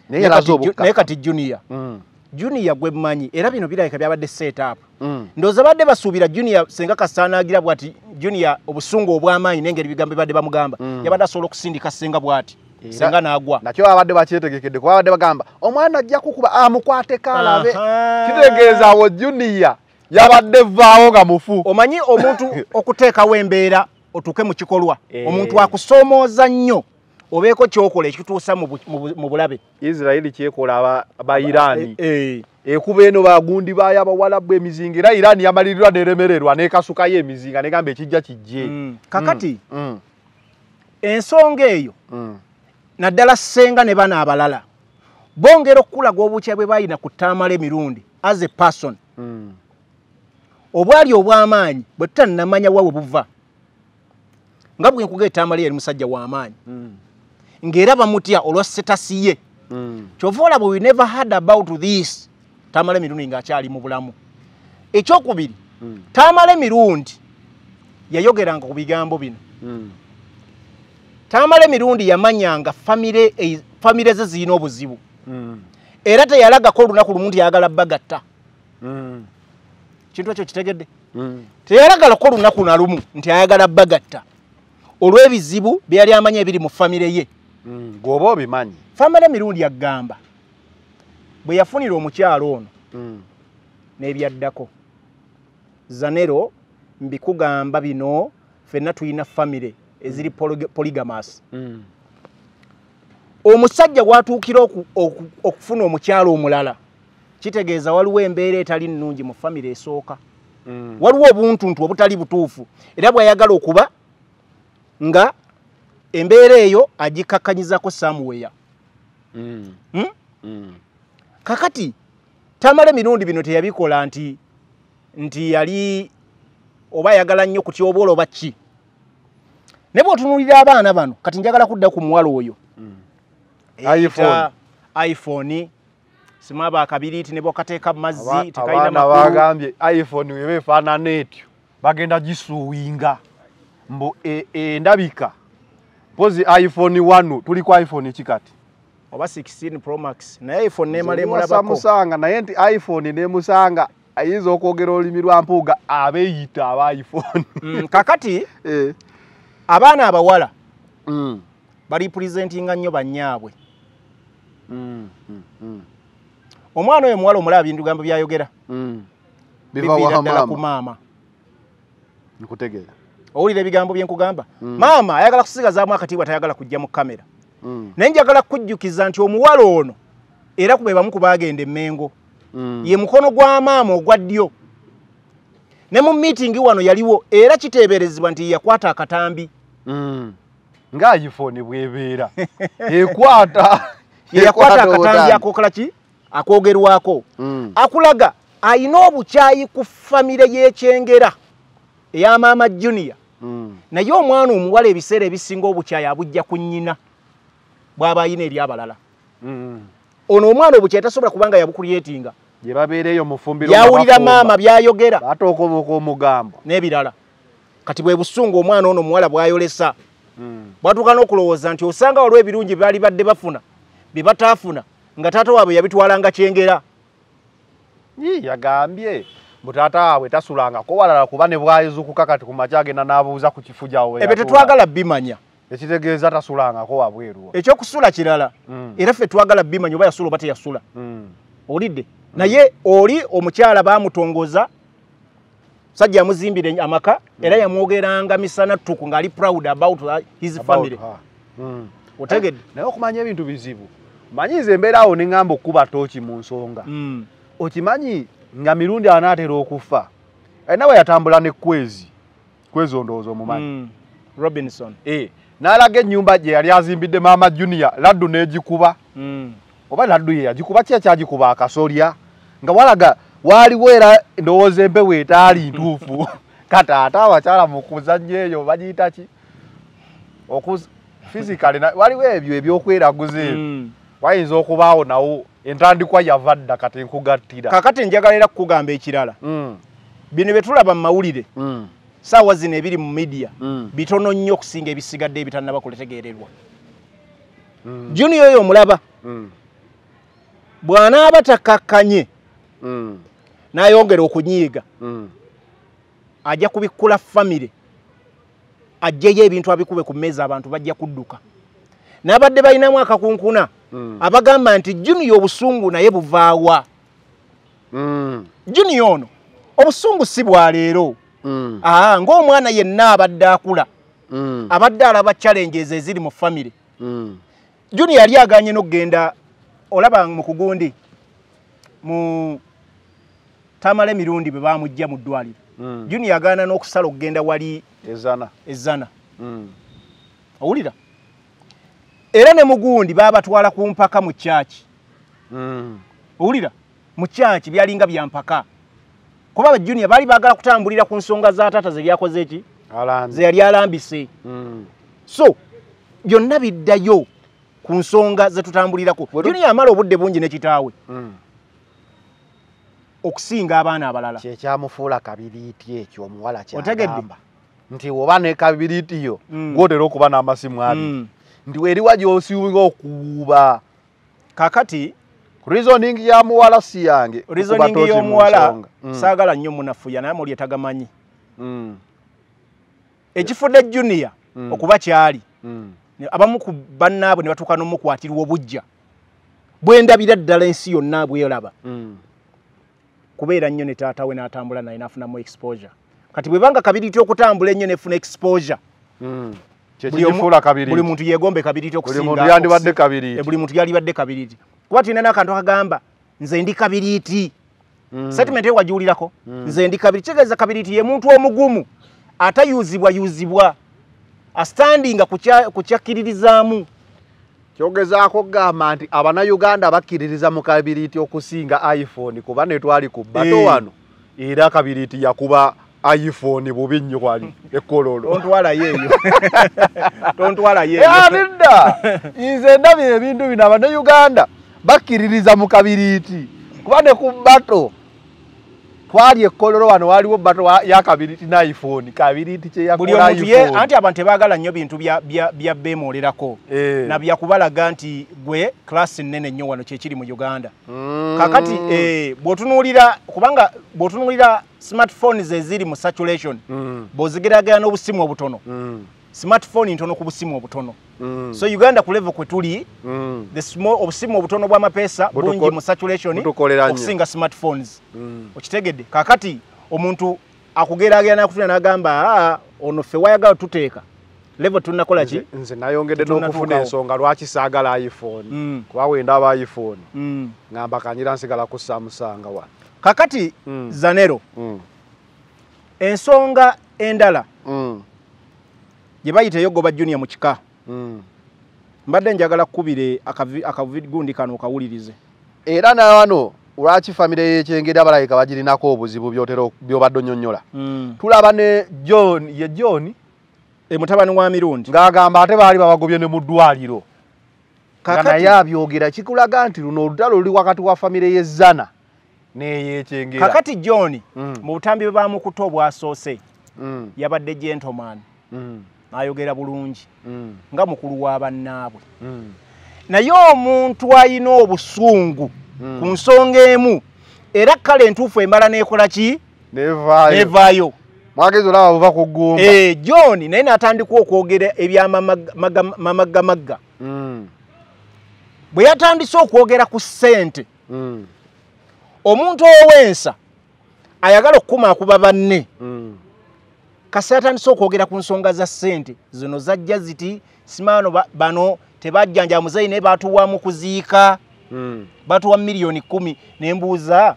naye kati junia mm. junia gwe mmanyi era bino birabika byabadde setup Mm. ndoza badde basuubira junia senga kasanaagira bwati junia obusungu obwamaanyi nengeri bigambo bibadde bamugamba mm. yabadde asobola okusindika senga bwati singa nagwa nakyo abadde bakyetegekedde kuba abadde bagamba omwana ajja kukuba amukwate ah, kalabe kitegeeza awo juniya yabadde vaawo nga mufu omanyi omuntu okuteekawo embeera otuuke mu kikolwa eh. omuntu akusoomooza nnyo obeeko kyokola ekitusa mu bulabe isirairi kyekola bairani eh, eh. ekuba eno bagundi baayo abawalabu emizinga era irani yamalirirwa neremererwa nekasukayo emizinga negamba ekijja kijje mm. kakati mm. Mm. ensonga eyo naddala ssenga ne bana abalala bongera okukulaga obukya bwe balina ku ttaamala emirundi as a person hmm. obwali obw'amaanyi bwe tutannamanya wawe buva nga bwenkuga ettaamala yali musajja w'amaanyi hmm. ng'era bamutya olwa setasi ye hmm. kyova olaba we never hard about this taamala emirundi ng'akyali mu bulamu ekyokubiri taamala emirundi yayogeranga ku bigambo bino tamale mirundi yamanyanga famire eh, famire ze zino obuzibu mm. era te yalaga ko lunaku lumundi yagala bagatta mm. chintu acho chitegede mm. te yalaga ko lunaku nalumu nti ayagala bagatta olwe bizibu byali amanya ebiri mu famire ye mm. gobo bimanyi famale mirundi yagamba bwe yafunira omukyalo ono mm. n'ebyaddako zanero mbikugamba bino fenna tuyina famire eziri polygamous hmm. omusajja gwatuukira okufuna omukyalo omulala kitegeeza waliwo embeera etali nnungi mu famire esooka hmm. waliwo obuntuntu obutali butuufu era bwayagala okuba nga embeera eyo agikakanyizako samuweya hmm. kakati tamala emirundi bino teyabikola nti nti yali oba ayagala nnyo kutyobola oba ki naye bwotunulira abaana bano kati njagala kudda ku muwala oyo hmm. iphone sima bakabiriti nebwakateeka mumazzi tekainabagambye iphone weba efaanana etyo bagenda gisuwinga mbu endabika e, pozi iphone wano tuliku iphone kikati oba 16 promax naye iphone nemalemulabamusanga naye nti iphone nemusanga ayinza okwogera olulimi lwa mpuuga abeeyita aba iphone mm, kakati eh. abaana abawala mm. barepresentinga nnyo bannyaabwe mm, mm, omwana oyo muwala omulaba bintu gambo byayogera bivaddalaku maama owulira ebigambo byenkugamba maama ayagala kusigazaamu akatiibwa tayagala kujja mu kamera naye njagala kujjukiza nti omuwala ono era ku bebamu kubaagenda emmengo ye mukono gwa maama ogwa ddyo ne mu miitingi wano yaliwo era kiteeberezebwa nti yakwata akatambi Mm. ngaayifoni bwebeera ekwata yeyakwata akatambi akokola ki akogerwako mm. akulaga ayina obukyayi ku famire yekyengera eyamaama junia mm. naye omwana omuwala ebiseera ebisinga obukyayi abujja ku nnyina bwaba ayina eri abalala ono omwana obukyayi tasobola kubanga yabukulyetinga yawulira maama byayogera nebirala kati bwe busungu omwana ono muwala bwayolesa hmm. bwatuuka n'okulowooza nti osanga olw'ebirungi baali badde bafuna bye bataafuna nga taata waabwe yabitwalanga kyengera yagambye mutaata waabwe tasulangako walala kuba ne bwayizukuka kati ku maca agenda n'abuuza ku kifu gyawe ebyo tetwagala bimanya ekitegeeza tasulangako wabweruwa ekyokusula kirala hmm. era ffe twagala bimanya oba yasula oba teyasula hmm. olidde naye oli omukyala baamutongoza Sajja yamuzimbira amaka era hmm. yamwogeranga misana tuku ngaali proud about his family. Hmm. Otegedde? Eh, naye okumanya ebintu bizibu. Manyiza embeera awo neŋŋamba okuba tooki mu nsonga. Hmm. Okimanyi nga mirundi anaatera okufa. Naawe yatambula ne kwezi. Kwezi ondowooza omumanyi. Robinson. E, n'alaga ennyumba gye yali azimbidde maama junior laddu n'egikuba. Oba laddu ye yagikuba ki ekyagikuba akasolya nga walaga waliwo era ndowooza empewo etaali ntuufu kati ate abakyala mu kuzannya eyo bagiyita ki physicaly waliwo ebyo ebyokweraguza ebyo hmm. wayinza okubaawo nawo entandikwa yava dda kati nkugattira kakati njagala era kukugamba ekirala hmm. bino bye tulaba mu mawulire hmm. saawa zino ebiri mu midiya bitono nnyo okusinga ebisigadde ebitannaba kulitegererwa juniyo oyo omulaba bw'anaaba takkakkanye nayongera okunyiiga mm. ajja kubikkula famire ajjeyo ebintu abikube ku mmeezi abantu bajja kudduka n'abadde balinamu akakunkuna mm. abagamba nti juniya obusungu naye buvaawa mm. juniya ono obusungu si bwaleero ng'omwana yenna abadde akula abadde alaba challenges eziri mu famire juniya yali aganye n'okgenda olaba mu kugundi tamale mirundi bwe bamujja mu ddwaliro mm. junior yagaana n'okusala okugenda wali ezana, ezana. Mm. owulira era ne mugundi baabatwala ku mpaka mu kyaki mm. owulira mu kyaki byalinga byampaka kuba ba junior baali baagala kutambulira ku nsonga za taata ze byakoze ki ze yali alambise mm. so byonna biddayo ku nsonga ze tutambulirako junior amala obudde bungi ne kitaawe mm. okusinga abaana abalala kyekyamufuula kabiriiti ekyo omuwala kyategedemba nti woba nekabiriitiyo mm. gwotera okuba n'amasimu mm. abi nti weriwa gyosinga okuwuuba kakati reasoning ya muwala si yange reasoning y'omuwala mm. saagala nnyo munafuya naye mulyetagamanyi ekifudde junia okuba kyali abamu ku bannaabwe ne batuuka n'omukwatirwa obujja bwendabira ddala ensi yonna bweraba kubeera nnyo ne taata we n'atambula naye n'afunamu exposure kati bwe banga kabiri ty okutambula ennyo nefuna exposure hmm. buli muntu yegombe kabiritbuli eh, muntu yalibadde kabiriti kuba tuyina nakantu akagamba nze ndi kabiriti hmm. setiment ewagiwulirako hmm. nze ndi kabiriti kitegeeza kabiriti ye muntu omugumu atayuzibwa yuzibwa astandinga kukyakkiririzaamu kyogezaako okugamba nti abanauganda bakkiririza mu kabiriiti okusinga iphone kuba netwali ku bato eh. wano era kabiriiti yakuba iphone bubi nnyo kwali ekololoda nze ndabira ebintu bino abanauganda bakkiririza mu kabiriiti kuba ne ku bato kwali ekkolero wano waliwo bato yakabiriti naifoni kabiriti kyeyaanti abantu tebagala nnyo bintu byabemolerako eh. na byakubalaga nti gwe klasi nene nnyo wano kyekiri mu uganda mm. kakati eh, bwotunulira kubanga bwotunulira smartphones eziri mu saturation mm. bwozigeragera n'obusimu obutono mm. smartphone ntono ku busimu obutono mm. so uganda ku level kwetuli mm. the small obusimu obutono bw'amapeesa bungi mu saturation okusinga smartphones mm. okitegedde kakati omuntu akugeraagerana akutuna n'agamba ono ffe wayagala tuteeka level tunakola ki nze nayongedde n'okufuna ensonga lwaki saagala iphone mm. kubawendaba iphone mm. ngamba kanyira nsigala ku samusanga wa kakati mm. zanero mm. ensonga endala mm. gye bayita eyogoba juniya mu kika mm. mbadde njagala kkubire akagundi kano okawulirize era nawano lwaki famire yekyengeri abalayika bagirinako obuzibu byobadde onyonnyola mm. tulaba ne john ye john e mutabani wa mirundi ng'agamba ate baali babagobye ne mu ddwaliro nganaye abyogera kikulaga nti luno olutalo luli wakati wa famire yezana neyekyengera kakati john mm. mu butambi bwebamukuta obwasoose yabadde gentoman ayogera bulungi mm. nga mukulu wa bannaabwe mm. naye omuntu ayina obusungu mm. ku nsonga emu era kale entuufu emala nekola ki nevaayo E, john naye natandika okwogera ebyamamaggamagga mm. bwe yatandise okwogera ku ssente mm. omuntu owensa ayagala okukuma akuba banne mm. kasata nso okwogera ku nsonga za ssente zino zajja ziti simaano bano tebajjanja muzaine hmm. batuwa mu kuziika mm. batuwa miliyoni kumi nembuuza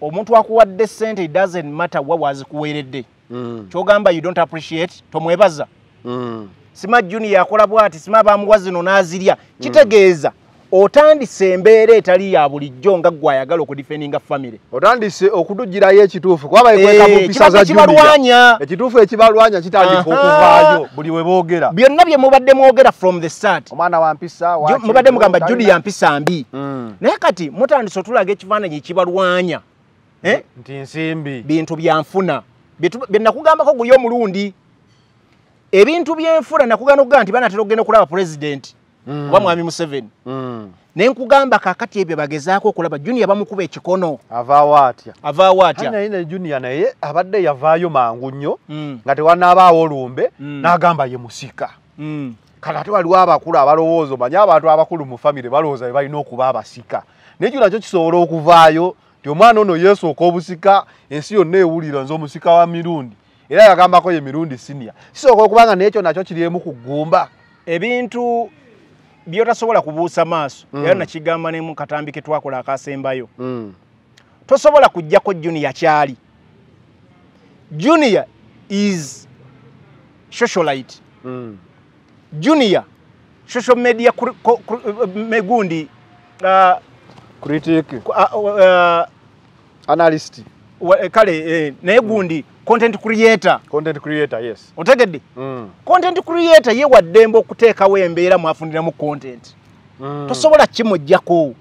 omuntu akuwadde ssente it doesn't matter wa wazikuweeredde mm. kyogamba you don't appreciate tomwebaza mm. sima junior akola bwati sima bamuwa zino n'azirya kitegeeza mm. otandise embeera etali ya bulijjo nga gwe ayagala okudifendinga famire otandise okutugirayo ekituufu kuba eh, kibalwanya ekituufu ekibalwanya kitandika okuvaayo buli we boogera byonna bye mubadde mwogera from the start omwana wampisa mubadde mugamba judi yampisa mbi hmm. naye kati mutandise otulaga ekifaananyi ekibalwanya eh? nti nsimbi bintu byanfuna byenakugambako guyo omulundi ebintu byenfuna nakugana okugamba nti banatera okugenda okulaba pulezidenti oba mm. mwami museveni mm. nenkugamba kakati ebyo bagezaako okulaba junia bamukuba ekikono avaawo atya avaawo atyanaine junia naye abadde yavaayo mangu nnyo mm. nga tewanaabaawo olumbe mm. n'agamba ye musika mm. kale ate waliwo abakulu abalowooza omanye abantu abakulu mu famire balowooza be balina okuba abasika naye kyo nakyo kisobola okuvaayo nti omwana ono yeesooka obusika ensi yonna ewulira nze omusika wa mirundi era yagambako ye mirundi sinia kisooka okubanga nayekyo nakyo kiriemu kugumba ebintu byotasobola kubuusa maaso mm. era nakigamba nemu katambi ketwakola akasembayo mm. tosobola kujjako junia kyali junia is socialite mm. junia social media kru, kru, megundi uh, uh, uh, analyst eh, kale eh, naye gundi mm content creator content creator yes otegedde mm. content creator ye waddembe okuteekawo embeera mwafuniramu content mm. tosobola kimujjako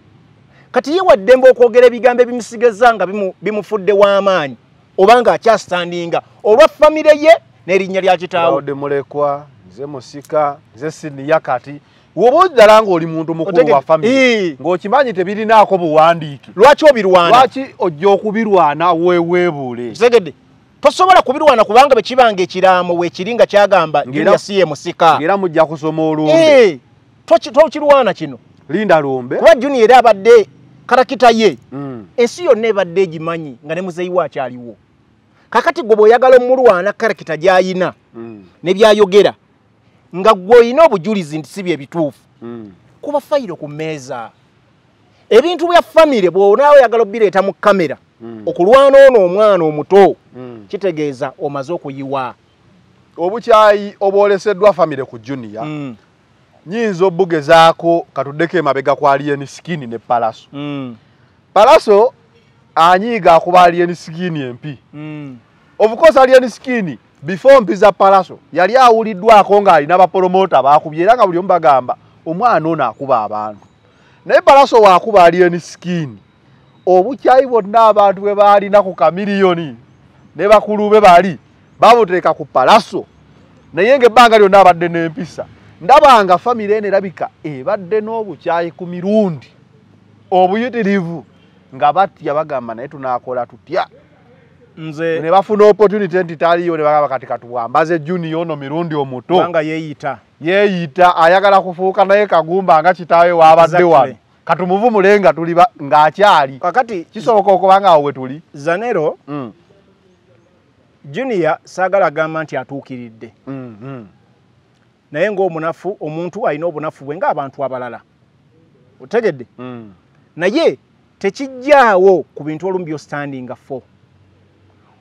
kati ye waddembe okwogera ebigambo ebimusigeza nga bimufudde bimu w'amaanyi oba nga akyastandinga olwa famire ye n'erinnya lya kitaawode mulekwa nze musika nze siniya kati woba oddala ngaoli muntu mukuluwafami ngaokimanyi tebirinaako buwandiike lwaki obirwanlwaki ojja okubirwana weweebule segedde tosobola kubirwana kubanga bekibanga ekiramo wekiringa kyagamba junior musikatokirwana eh, kino kuba junior era abadde karakita ye mm. ensi yonna ebadde egimanyi nga ne muzeyi wa akyaliwo kakati gwe bweoyagala omulwana karakita gyayina mm. nebyayogera nga gweoyina obujulizi nti sibye ebituufu mm. kuba fayiro ku mmeeza ebintu bya famire bwonaweyagala obireeta mu kamera okulwana ono omwana omuto Hmm. kitegeeza omaze okuyiwa obukyayi obwoleseddwa famire ku junia hmm. nyinza obugezaako katuddeko emabega ku alien skini ne palaso hmm. palaso anyiiga akuba alien skini empi obukosa alien skini before mpiza palaso yali awuliddwako ng'alina abapromota bakubye era nga buli omubagamba omwana ono akuba abantu naye palaso waakuba alien skini obukyayi bonna abantu bwe baalina ku kamiliyoni ne bakulu be bali bamuteeka ku palaso naye ng'ebbanga lyonna abadde n'empisa ndabanga famire eno erabika ebadde n'obukyayi ku mirundi obuyitirivu nga batya bagamba naye tunaakola tutya nze ne bafuna opportunity nti taliyo ne bagamba kati katuwambaze junior ono mirundi omuto nga yeeyita yeeyita ayagala kufuuka naye kagumba nga kitaawe w'abadde wano katumuvumule nga tuli ng'akyali kakati kisoboka okuba nga awo we tuli zanero mm. junior saagala agamba nti atuukiridde mm-hmm. naye ngaomunafu omuntu alina obunafu bwe ngaabantu abalala otegedde mm. naye tekijjaawo ku bintu olumubyo standing fo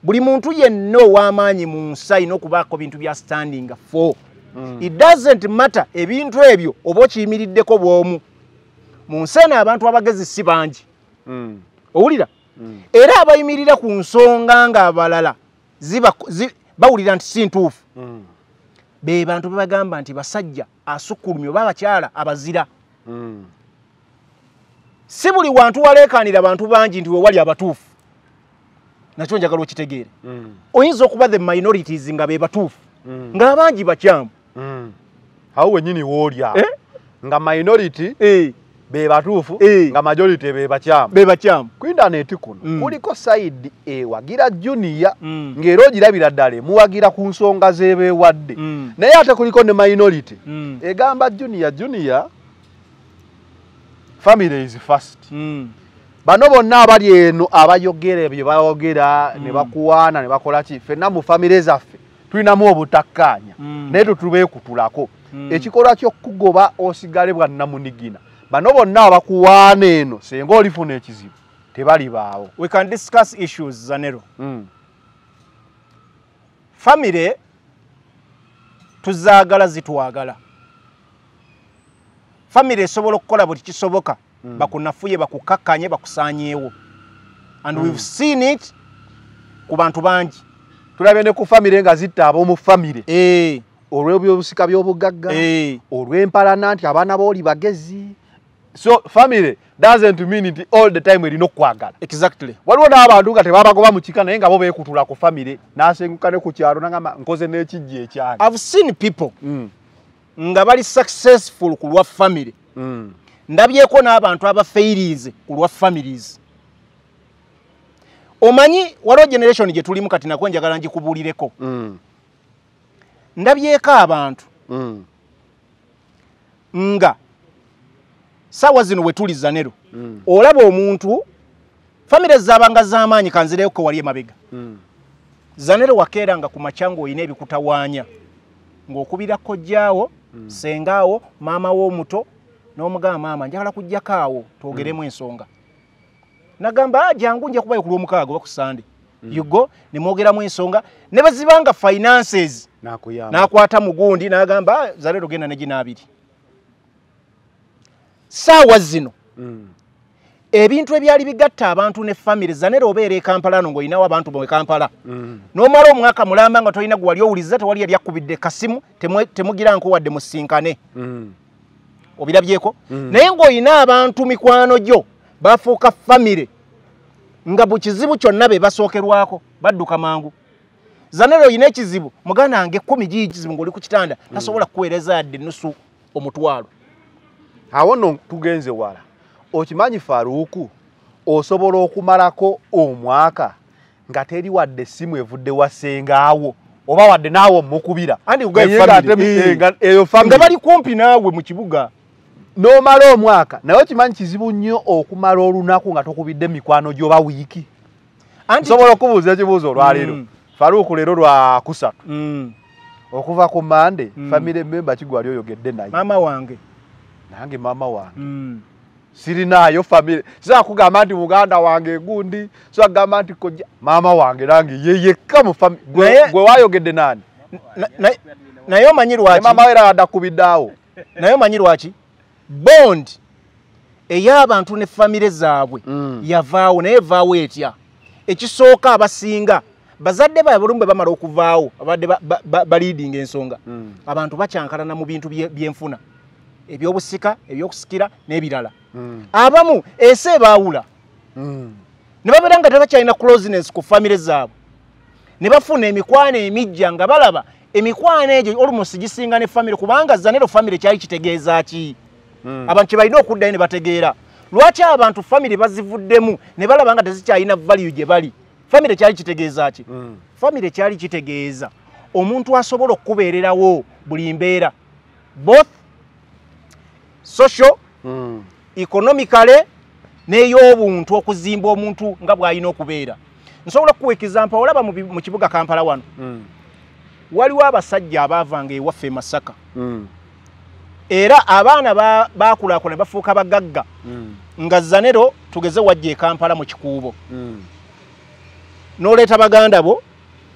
buli muntu yenna ow'amaanyi mu nsi alina okubaako bintu bya standing fo mm. it doesn't matter ebintu ebyo oba okiyimiriddeko bw'omu mu nsi eno abantu abagezi si bangi mm. owulira era abayimirira ku nsonga ng'abalala bawulira nti sintuufu mm. be bantu bebagamba nti basajja asukulumye oba abakyala abazira mm. si buli wantu waleekaanira bantu bangi nti wewali abatuufu nakyo njagala okitegeere mm. oyinza okuba the minorities nga be batuufu ngaabangi bakyamu awo wenyini woolya eh? nga minority eh. be batuufu nga majority be bakyamu be bakyamu kwindaneti kuno mm. kuliko saidi ewagira junior mm. ngaera ogirabira ddala muwagira ku nsonga zebeewadde mm. naye ate kuliko ne minority egamba junior junior family is first bano bonna abali eno abayogera ebyo bawogera ne bakuwaana ne bakolaki ffenna mu famire zaffe tulinamu obutakkaanya naye tetubeekutulako ekikolwa ky'okugoba osigale bwannamunigina bano bonna abakuwaana eno singa olifuna ekizibu tebali baawo we can discuss issues zanero mm. famire tuzaagala zitwagala famire esobola okukola buli kisoboka mm. bakunafuye bakukakkanye bakusaanyeewo and mm. weve seen it ku bantu bangi tulabye ne ku famire nga zitta ab'omu famire hey. Eh. olw'ebyobusika by'obugagga hey. Eh. olw'empalana nti abaana booli bagezi so family doesn't mean it all the time erina okwagala exactly waliwo n'abantu nga tebabagoba mukika naye nga bo beekutula ku family nasenguka ne ku kyalo nagamba nkoze n'ekijja ekyange i've seen people mm. nga bali successful ku lwa family mm. ndabyeko n'abantu abafeirize ku lwa families omanyi waliwo generation gye tulimu kati nakwe njagala ngikubuulireko mm. ndabyeko abantu mm. nga saawa zino wetuli zanero mm. olaba omuntu famire zabanga zamaanyi kanzireyo ko wali emabega mm. zanero wakeranga ku makyanga olina ebikutawaanya ng'okubira kojjaawo mm. sengaawo maama w'omuto n'omugamba maama njagala kujjakoawo twogeremu mm. ensonga nagamba ah, jangu nja kubayo ku lwomukaago oba ku sande mm. yugo nemwogeramu ensonga ne bazibanga finances n'akwata mugundi n'agamba ah, zanero genda neginaabiri mm. saawa zino mm. ebintu ebyali bigatta abantu ne famire zanera obeera e kampala no ngaolinawo abantu bwe kampala mm. nomala omwaka mulamba nga tolina gwali owuliriza tewali yali akubidde kasimu temugira nkuwadde musinkane mm. obirabyeko naye ngaolina abantu mikwano gyo bafuuka famire nga bu kizibu kyonna be basookerwako badduka mangu zanera olina ekizibu muganange kumi giyi kizibu ngaoli ku kitanda tasobola kuweereza adde nusu omutwalo awo nno tugenze wala okimanyi faruuku osobola okumalako omwaka nga teri wadde essimu evudde wasengaawo oba wadde naawe omukubira nga eh, bali kumpi naawe mu kibuga nomala omwaka naye okimanyi kizibu nnyo okumala olunaku nga tokubidde emikwano gyoba wiiki nsobola okubuuza ekibuuzo olwaleero mm. faruuku leero lwa kusatu mm. okuva ku mande mm. famire memba kigwali oyogedde naye maama wange nange mama wange mm. sirinayo famire sakugamba nti muganda wange gundi sakugamba nti mama wange nange yeyekamugwe wayogedde nani naye omanyi lwakimamawe era adakubiddeawo naye omanyi lwaki bondi ey'abantu ne famire zaabwe mm. yavaawo naye evaawo etya ekisooka abasinga bazadde baabwe olumu bwe bamala okuvaawo abadde balidinga ensonga mm. abantu bakyankalana mu bintu byenfuna ebyobusika ebyokusikira n'ebirala hmm. abamu ese baawula hmm. ne babeera nga tebakyalina closiness ku famire zaabwe ne bafuna emikwano emijja nga balaba emikwano egyo olumusi gisinga ne famire kubanga zanero famire kyali kitegeeza ki hmm. abantu kyebalina okuddayo ne bategeera lwaki abantu famire bazivuddemu ne balaba nga tezikyalina valiyu gye bali famire kyali kitegeeza ki famire kyali kitegeeza omuntu asobola okukubeererawo buli mbeera both social mm. economically n'ey'obuntu okuzimba omuntu nga bw'alina okubeera nsobola okukuwa ekizampala olaba mu kibuga kampala wano mm. waliwo abasajja abaavanga ewaffe e masaka mm era abaana bakulakula ne bafuuka bagagga mm. nga zanero tugeze wajja e kampala mu kikuubo mm. noleeta baganda bo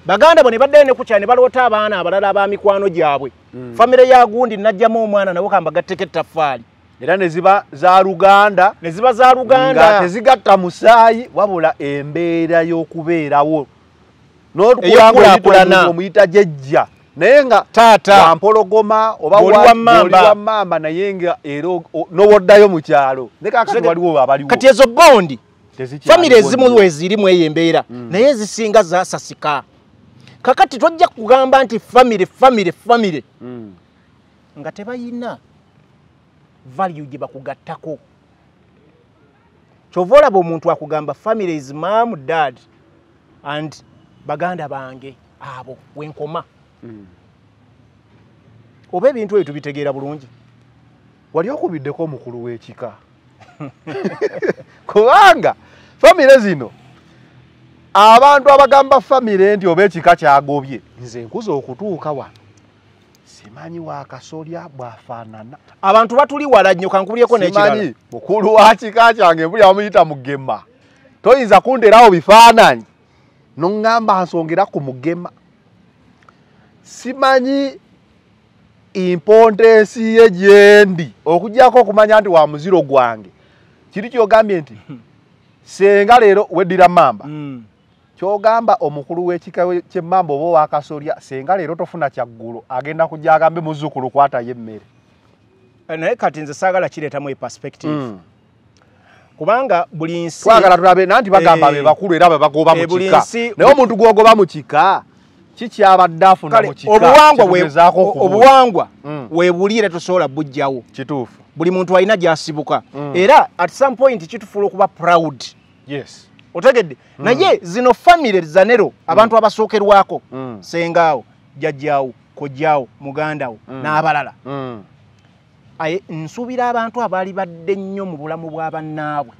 baganda bo ne badde ne kucha ne balota abaana abalala ba mikwano gyabwe mm. famire ya gundi najja mu mwana nabo kamba gatteke tafali era ne ziba za ruganda ne ziba za ruganda ne zigatta musayi wabula embeera yokubeerawo n'okuyakulana omuyita jejja naye nga taata wampologoma oba wa mamba wa mamba naye nga ero n'owoddayo mu kyalo ne kakati waliwo abaliwo kati ezo bondi famire ezimu we zirimu eyo embeera mm. naye zisinga zasasika kakati tojja kugamba nti famire famire famire mm. nga tebayina valu gye bakugattako kyova olaba omuntu akugamba famire is mam dad and baganda bange abo wenkoma mm. oba ebintu ebyo tubitegeera bulungi wali okubiddeko omukulu w'ekika kubanga famire zino abantu abagamba famire nti oba ekika kyagobye nze nkuza okutuuka wano simanyi wakasolya bwafaanana abantu batuli wala nnyo kankubyeko nekimanyi mukulu wa kika kyange buli amuyita mugema toyinza kunderawo bifaananyi noŋŋamba nsongera ku mugema simanyi imponta ensi ye gyendi okugjako okumanya nti wa muziro gwange kiri kyogambye nti hmm. senga leero weddira mamba mm. kyogamba omukulu w'ekika kyemmamba oba owakasolya senga leero tofuna kyaggulu agenda kujja agambe muzzukulu kwatayo emmere eh, naye kati nze saagala kireetamu epesipective hmm. kubanga buli nsiwagala tulabe na nti bagamba be eh, bakulu era bebagoba eh, mukika naye omuntu gwogoba mukika kikyabadde afuna mukikaobuwangwaezaako obuwangwa webuliire hmm. tosobola bujjawo kituufu buli muntu alina gyasibuka hmm. era at some point kitufuula okuba proud yes otegedde mm. naye zino famire zanero mm. abantu abasookerwako mm. sengaawo jajjaawo kojjaawo mugandawo n'abalala aye nsuubira abantu abaali badde nnyo mu bulamu bwabannaabwe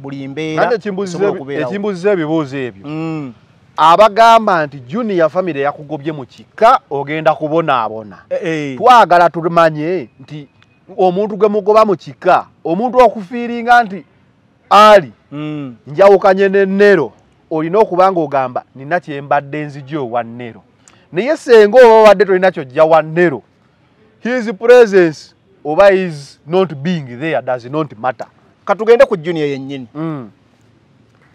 buli mbeeraekimbuzizo ebibuuzo ebyo abagamba nti junior famire yakugobye mu kika ogenda kubonaabona eh, eh. twagala tumanye nti omuntu gwe mugoba mu kika omuntu okufiiringa nti ali Mm. njawukanye ne nero olina okuba ng'ogamba nina kye mbadde enzijo owa nero naye senga oba obadde tolina kyojja wa nero his presence oba is not being there does not matter katugende ku junia yennyini mm.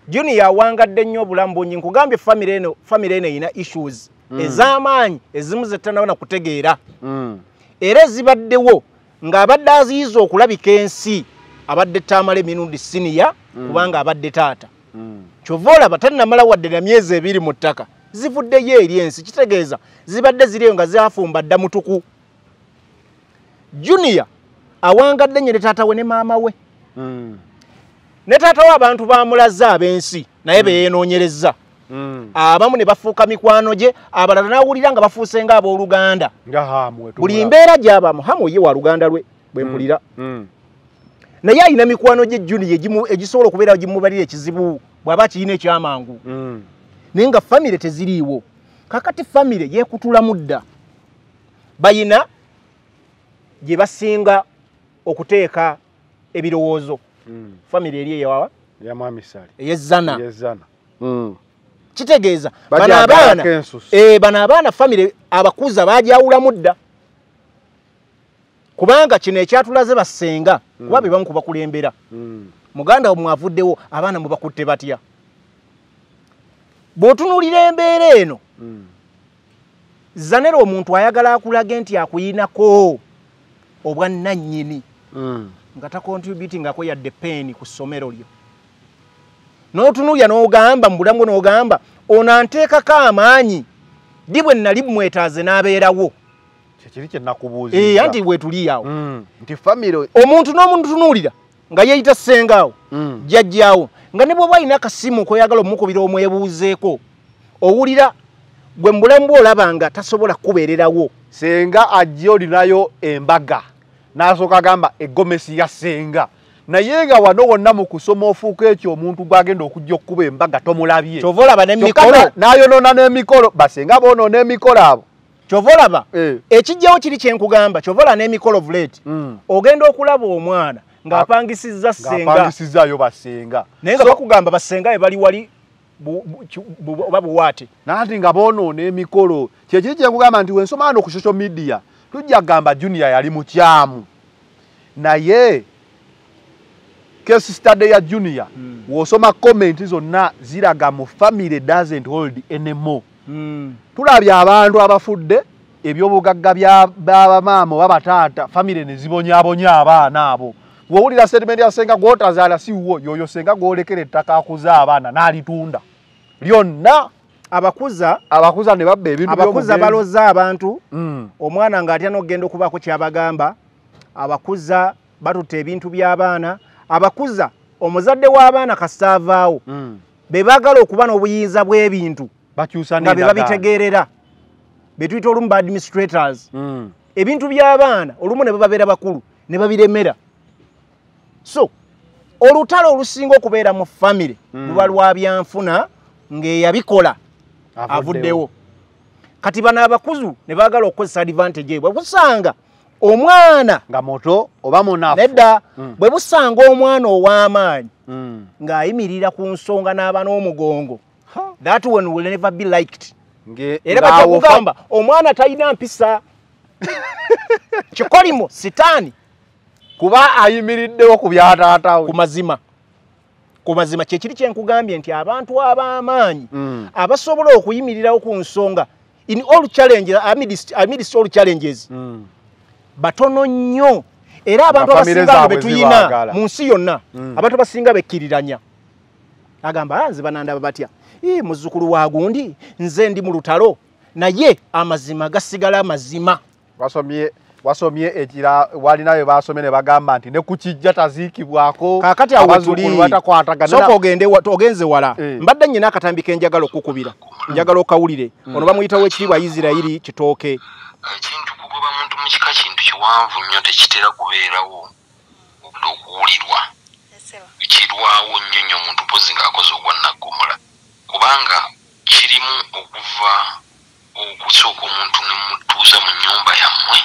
junia awangadde nnyo obulamu bungi nkugambye famiry eno erina issues mm. ez'amaanyi ezimu zetanabona kutegeera mm. era ezibaddewo ng'abadde aziyiza okulabika ensi abadde tamale minundi siniya mm. kubanga abadde taata mm. kyova olaba tannamala wadde na myezi ebiri mu ttaka zivuddeyo eri ensi kitegeeza zibadde ziriyo nga zafumba dda mutuku juniya awangadde nnyo ne taata we ne maama we mm. ne taata we abantu bamulaze ab'ensi naye beyenoonyereza abamu ne bafuuka mikwano gye abalala nawulira nga bafuuse ng'abooluganda buli mbeera gy'abamuhamu ye waluganda lwe bwe mpulira naye alina mikwano gye juniya egisobola okubeera gimubalira ekizibu bw'aba kiyina ekyamangu mm. naye nga famire teziriiwo kakati famire yekutula mudda bayina gye basinga okuteeka ebirowoozo mm. famire eri eyawawa eyezana mm. kitegeeza bano abaana eh, famire abakuza bajawulamu dda kubanga kino ekyatulaze bassenga hmm. kuba be bamukuba kulembera hmm. muganda omwe avuddewo abaana mubakutte batya bw'otunuulira embeera eno hmm. zanera omuntu ayagala akulage nti akuyinako obwa nannyini nga takontributi ngako yadde peeni ku ssomero lyo n'otunuulya n'ogamba mu bulamu n'ogamba ono anteekako amaanyi ddi bwe nali mwetaaze n'abeerawo kiri kye nakubuuza eh anti we tuli yao mm. nti family omuntu no muntu tunulira nga yeyita sengawo mm. jajjawo nga nebo bayina kasimu ko yagalo mukubira omwebuzeeko owulira gwe mbulambo olabanga tasobola kubererawo senga ajjo linayo embaga nasoka gamba egomesi ya senga naye nga wano wonna mu kusoma ofuuka ekyo omuntu gwagenda okujja okkuba embaga tomulabye nayonoona n'emikolo basenga boonoona emikolo abo kyovolaba ekijjawo eh. kiri kyenkugamba kyovola nemikolo vulete hmm. ogenda okulaba omwana ngaapangisiza sengaapangisizayo basenga naye nga bakugamba basenga ebali wali oba buwaate nanti nga boonoona emikolo kyekiri kyenkugamba nti wensomaana oku social media tujja kugamba junia yali mukyamu naye kesi stade ya junia hmm. wosoma commenti zonna ziraga mu family dosnt hold enemore tulabye abantu abafudde ebyobugagga byabamaama oba bataata famire nezibonyabonya abaana abo wowulira sedimenti yasenga gwotazaala siwwo yoyo senga gwolekera ettaka akuza abaana n'alitunda lyonna abakuza abakuza ne babba ebintu abakuza baloza abantu mm. omwana nga atya nokugenda okubaako kyabagamba abakuza batutta ebintu by'abaana abakuza omuzadde w'abaana kasitaavaawo mm. be baagala okuba n'obuyinza bw'ebintu bakyusanga bebabitegeerera betuyita olumu baadministrators hmm. ebintu byabaana olumu ne bebabeera bakulu ne babiremera so olutalo olusinga okubeera mu famire hmm. luba lwa byanfuna ngaeyabikola avuddewo kati bano abakuzu ne baagala okukozesa advantage ebwe busanga omwana nga moto oba munafu nedda hmm. bwe busanga omwana ow'amaanyi ng'ayimirira ku nsonga n'aba n'omugongo that one will never be liked era bakugamba omwana talina mpisa kikolimu sitaani kuba ayimiriddewo ku byataatawe kumazima kumazima kyekiri kyenkugambye nti abantu ab'amaanyi mm. abasobola okuyimirirawo ku nsonga in all challenges amidst, amidst all challenges mm. batono nnyo era abantu abasinga betuyina mu nsi yonna mm. abantu abasinga bekkiriranya agamba ah, zibanandaba batya muzukulu wagundi nze ndi mu lutalo naye amazima gasigala amazima wasomye wasomye ekira walinayo basome ne bagamba nti ne kukijja taziikibwako kakati awtuliogenze wala e. mbadde nnyina akatambi kenjagala okukubira mm. njagala okawulire mm. ono bamuyitawo ekiribwa isirayiri kitooke ekintu kugoba muntu mukika kintu kiwanvu nnyo tekitera kubeerawo okuwulirwa kirwawo nnyo nnyo omuntu mpozi ng'akoze ogwannaggomola kubanga kirimu okuva okusooka omuntu ne mutuuza mu nnyumba yammwe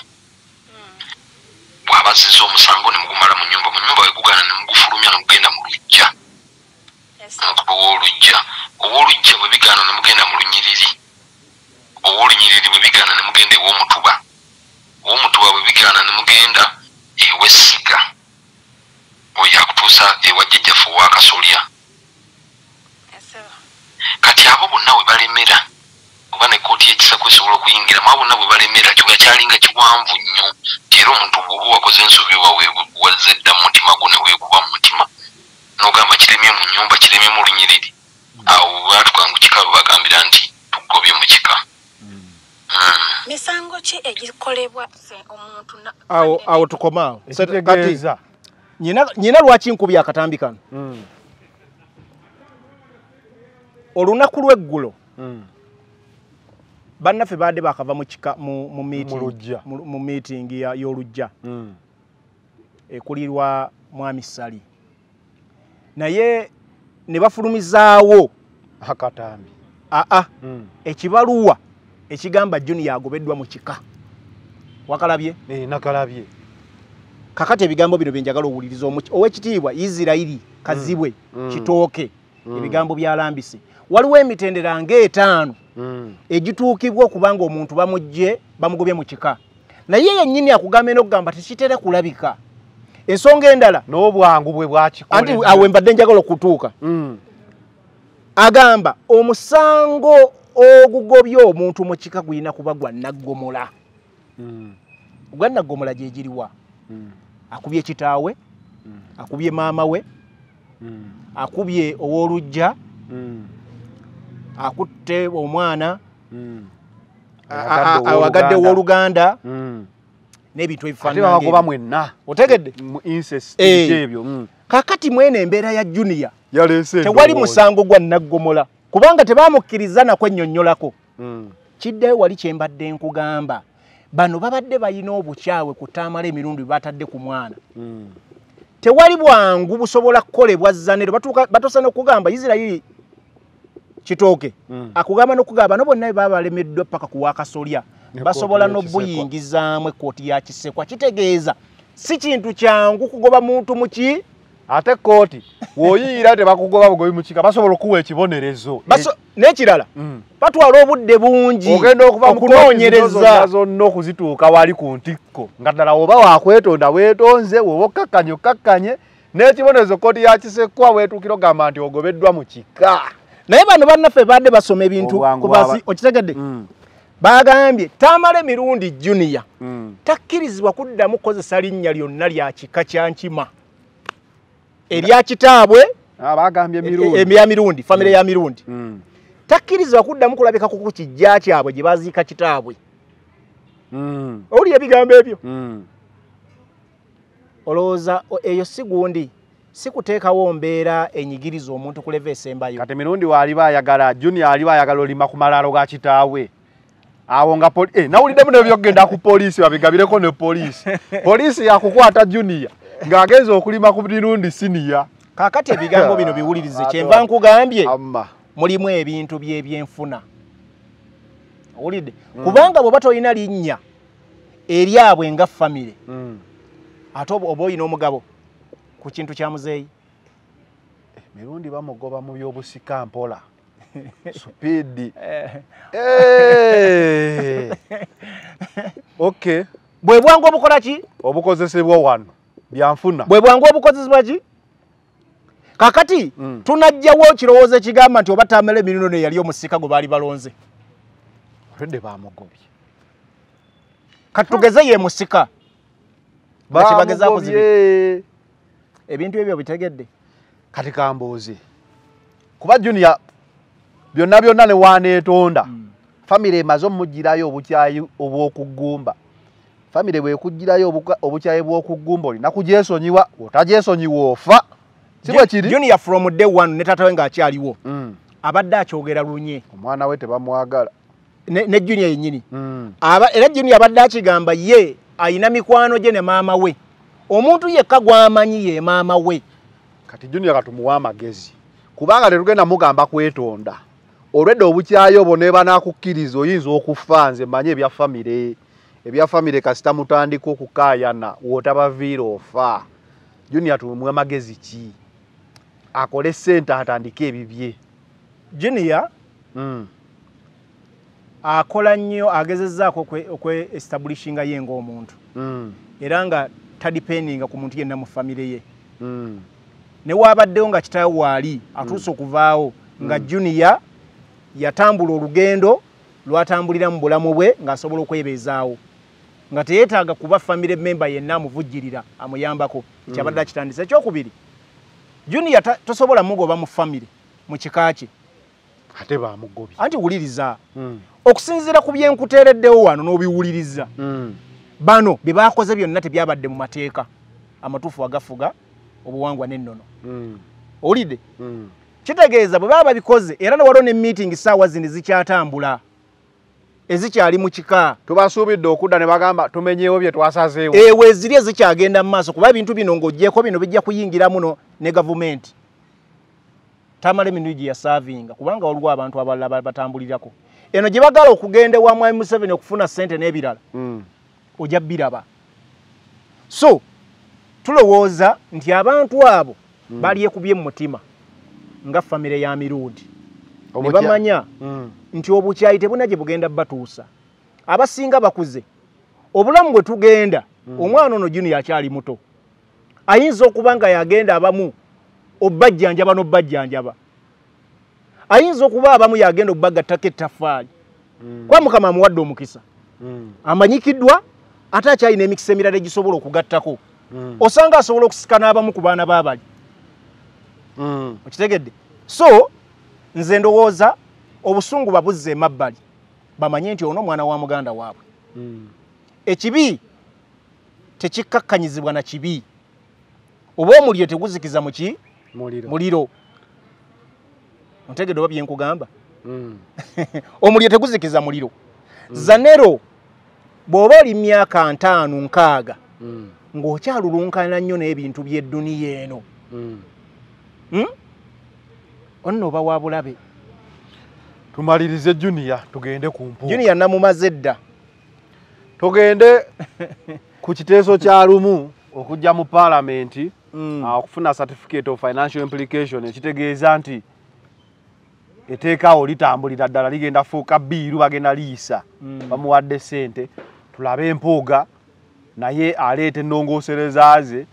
bwabazizza omusango ne mugumala mu nyumba mu nyumba wegugana ne mugufulumya ne mugenda mu lujja omukuba w'olujja obaolujja bwe bigaana ne mugenda mu lunyiriri obaolunyiriri bwe bigaana ne mugenda ew'omutuba ow'omutuba bwe bigaana ne mugenda ew'essiga weyakutuusa ewa jjajjafu wakasolya kati abo bonna we balemera oba nekooti yekisaku esobola okuyingira maa bonna bwe balemera kiwakyalinga kiwanvu nnyo nti era omuntu bwoba wakoze ensobi wawazedda mumutima gwo neweekuba mumutima nogamba kiremye mu nyumba kiremye mu lunyiriri mm. awo batukangu kika bebagambira nti tugobye mu kika mm. misango ki egikolebwa omuntu awo tukoma nyina lwaki nkubya akatambi kano hmm. olunaku lweggulo hmm. bannaffe baadde bakava mu miitingi y'olujja hmm. ekulirwa eh, mwami sali naye ne bafulumizaawo akatambi aa ekibaluwa ekigamba juniya agobeddwa mu kika wakalabye eh, nakalabye kakati ebigambo bino byenjagala owuliriza owekitiibwa isirairi kazibwe mm. mm. kitooke mm. ebigambo byalambise waliwo emitendera ngaetaano mm. egituukibwa okuba nga omuntu bamugye bamugobye mu kika naye yennyini akugamba enokugamba tekitera kulabika ensonga endala n'obwangu bwe bwakikanti awe mbadde njagala okutuuka mm. agamba omusango ogugobye omuntu mu kika gulina kuba gwa naggomola mm. gwa naggomola gyegiriwa mm. akubye kitaawe akubye maama we akubye owooluggya akutte omwana awagadde owooluganda hmm. n'ebintu ebifaanagoba mwenna otegeddeebyo eh. hmm. kakati mwene embeera ya juniya tewali musango gwa naggomola kubanga tebamukkiriza nakwennyonnyolako hmm. kiddeyo wali kyembadde nkugamba bano babadde balina obukyawe ku ttaamala emirundi bye batadde ku mwana hmm. tewali bwangu busobola kukolebwa zzanero batuusa n'okugamba isirayiri kitooke hmm. akugamba n'okugamba no bonna bebabalemeddwa paka ku wakasolya basobola n'obuyingizaamu ekkooti ya kisekwa kitegeeza si kintu kyangu kugoba muntu mu ki ate kooti woyiira tebakugoba bugobi mukika basobola okuwa ekibonerezo nekirala mm. batwala obudde bungi ogenda okubaokunoonyereza zonna okuzituuka wali ku ntikko nga ddala woba wakwetonda wetonze woba okkakkanye okkakkanye n'ekibonerezo kooti yakisekwa wetuukira ogamba nti ogobeddwa mu kika naye bano bannaffe badde basoma ebintu kubazi okitegedde mm. bagambye tamala emirundi juniya mm. takkirizibwa kuddamu kukozesa linnya lyonna lya kika kya nkima erya kitaabwe abagambye ah, e- e- mirundi emya mirundi family ya mm. mirundi mm takirizwa kudda mukulabeka ko kukijja kyabwe gibazika kitaabwe mm oli yabigambe byo mm oloza eyo sigundi sikuteekawo mbeera enyigiriza omuntu kuleva esembayo kati mirundi waaliba ayagala junior aliba ayagala olima ku malaalo ga kitaawe awo nga poli... eh, nawulidde muno byogenda ku poliisi babigabireko ne poliisi poliisi yakukwata junior ng'agenze okulima ku birundi siniya kaakati ebigambo bino biwulirize kyenva nkugambye mulimu ebintu byebyenfuna owulidde mm. kubanga bweoba tolina linnya eryabwe nga famire mm. ate oba olina omugabo ku kintu kya muzeeyi emirundi eh, bamugoba mu byobusika mpola supiidi eh. eh. ok bwe bwangu obukola ki obukozesebwa wano byanfuna bwe bwangu obukozesebwaki kakati mm. tunajjawo kirowoozo ekigamba nti oba tamala emirino neyali omusika gwe baali balonze olwedde bamugobye kati tugeze ye musika lwaki bagezaku zibi ebintu ebyo bitegedde kati kambuuzi kuba junia byonna byonna ne waneetonda mm. famire emaze omugirayo obukyayi obw'okugumba famire bwekujirayo obuka obukyaye bw'okugumba olina kujesonyiwa otajesonyiwa ofa kibwekirijunia from day one ne tatawe ngaakyaliwo mm. abadde akyogera lunye omwana we tebamwagala ne junia yenyini mm. era junia abadde akigamba ye ayina mikwano gye ne maama we omuntu yekka gwamanyi ye maama we kati junia katumuwa amagezi kubanga tetugenda mugamba kwetonda olwedde obukyayo obwo nebanakukkiriza oyinza okufa nze manye ebya famire ebya famire kasita mutandika okukaayana wotabaviira ofa junior tumwe magezi ki akole sente atandike ebibye junior mm. akola nnyo agezezaako okwe establishinga ye ng'omuntu mm. era nga tadipendinga ku muntu yenna mu famire ye mm. newabaddewo nga kitawo waali atuuse mm. okuvaawo nga mm. junior yatambula olugendo lwatambuliramu bulamu bwe ng'asobola okwebeezaawo nga teyetaaga kuba famire memba yenna amuvujjirira amuyambako kyabadde mm. akitandisa ekyokubiri junia ta, tosobola mugoba mu famire mu kika kye ate bamugobi anti wuliriza mm. okusinziira ku byenkuteereddewo wano n'obiwuliriza mm. bano bye baakoze byonna tebyabadde mu mateeka amatuufu agafuga obuwangwa n'ennono mm. owulidde mm. kitegeeza bwe baba babikoze era newaliwo ne meeting saawa zini zikyatambula ezikyali mu kika tubasuubidde okudda ne bagamba tumenyeewo bye twasazeewo ewe eh, ziri ezikyagenda mu maaso kuba ebintu bino ng'ogyeko bino bijja kuyingira muno ne gavumenti tamala emindu gye yasavinga kubanga waliwo abantu abalala batambulirako eno gye bagala okugenda ewa mwami museveni okufuna sente n'ebirala hmm. ojja biraba so tulowooza nti abantu abo hmm. balyekubye mu mutima nga famire ya mirundi nebamanya mm. nti obukyayi tebuna gye bugenda batuusa abasinga bakuze obulamu bwe tugenda mm. omwana ono juni yakyali muto ayinza okuba nga yagenda abamu obbajjanjaba n'obbajjanjaba ayinza okuba abamu yagenda okubagattako ettaffaali mm. kuba mukama amuwadde omukisa amanyikiddwa ate akyalina emikisa emirala egisobola okugattako osanga asobola okusika n'abamu ku baana baabali okitegedde so nze ndowooza obusungu babuzza emabbali bamanye nti ono omwana wa muganda waabwe hmm. ekibi tekikkakkanyizibwa na kibi oba omuliro teguzikiza muki muliro ntegedde oba byenkugamba hmm. omuliro teguzikiza muliro hmm. zanero bw'oba oli myaka ntaano nkaaga ng'okyalulunkana nnyo n'ebintu by'edduniya eno onno oba wa bulabe tumalirize juniya tugende ku mpu juniya namumaze dda tugende ku kiteeso kya lumu okujja mu paalamenti mm. Ah, okufuna mm. certificate of financial implication ekitegeeza nti eteekaawo litambulira ddala ligenda fuuka biiru bagenda liisa mm. bamuwadde sente tulabe empooga naye aleeta ennongoserezaze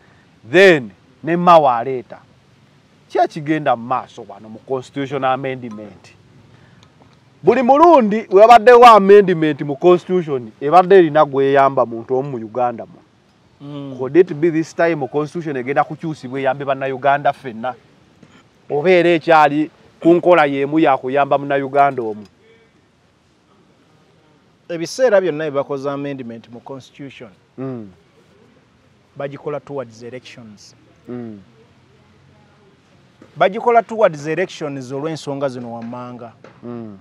then ne mawa aleeta kyakigenda maaso wano mu constitutional amendment buli mulundi webaddewo amendment mu constitution ebadde erina gweyamba muntu omu mu uganda mu mm. could it be this time constitution egenda kukyusibwa eyambe bannayuganda ffenna oba era ekyali ku nkola yemu yakuyamba munayuganda omu ebiseera byonna byebakoze amendment mu constitution mm. bagikola towards elections mm. bagikola towards elections olw'ensonga zino wammanga mm.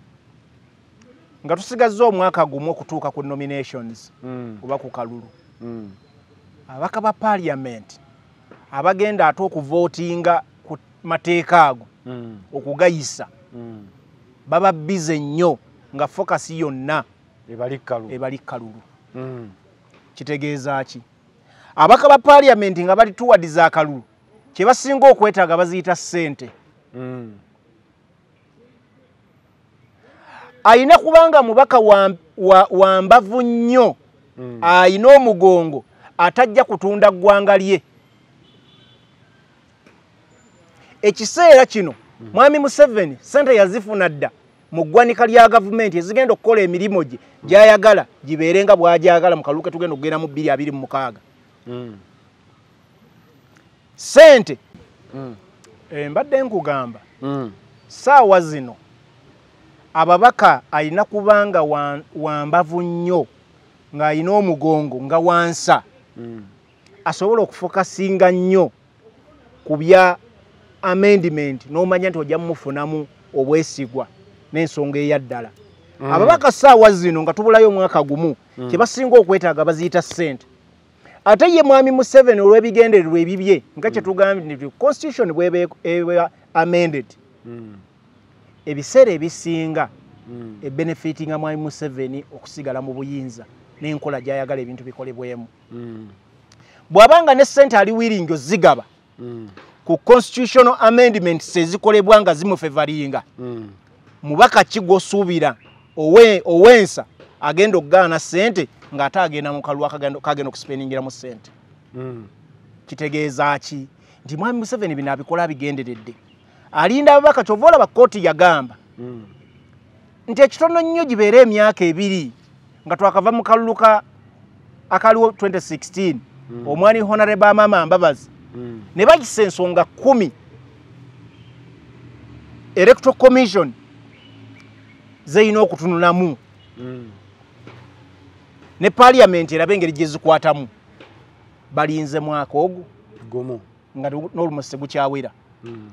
nga tusigazza omwaka gumu okutuuka ku nominations mm. oba ku kalulu mm. abaka ba parliament abagenda ate okuvootinga ku mateeka ago mm. okugayisa mm. baba bize nnyo nga focasi yonna ebali kalulu mm. kitegeeza ki abaka ba parliament nga bali towards akalulu kyebasinga okwetaaga baziyita ssente ayina kubanga mubaka wambavu nnyo ayina omugongo atajja kutunda ggwanga lye ekiseera kino mwami museveni sente yazifuna dda mu ggwanika lya gavumenti ezigenda okukola emirimu gye gyayagala gibeerenga bwagyagala mu kalulu ketugenda okugenda mu 2 26 sente mm. eh, mbadde nkugamba mm. saawa zino ababaka alina kubanga wambavu nnyo ng'alina omugongo nga wansa mm. asobola okufuka singa nnyo ku bya amendiment n'omanya nti ojja mumufunamu obwesigwa n'ensonga eyaddala ababaka saawa zino nga tubulayo omwaka gumu kyebasinga okwetaaga baziyita sente ate ye mwami museveni olw'ebigendererwa ebibye nga kyetugambye mm. nti constitution bweba e, amended mm. ebiseera ebisinga mm. ebenefitinga mwami museveni okusigala mu buyinza n'enkola gyayagala ebintu bikolebwemu bw'abanga ne sente ali wiringi ozigaba ku constitutional amendments ezikolebwa nga zimufevaringa mubaka kigwosuubira owensa agenda okugaana sente ngate agenda mukalu akagenda okusipeningira mu sente hmm. kitegeeza ki nti mwami museveni bino abikola abigenderedde alinda ababaka kyova olaba kooti yagamba hmm. nti ekitono nnyo gibeere emyaka ebiri nga twakava mukalulu ka akaliwo 2016 hmm. omwani honareba amama mbabazi ne bagisa ensonga kumi electro commission zeyina okutunulamu ne paliamenti erabe engeri gyezikwatamu balinze mwaka ogwo gumu nga n'olumusse gukyawera hmm.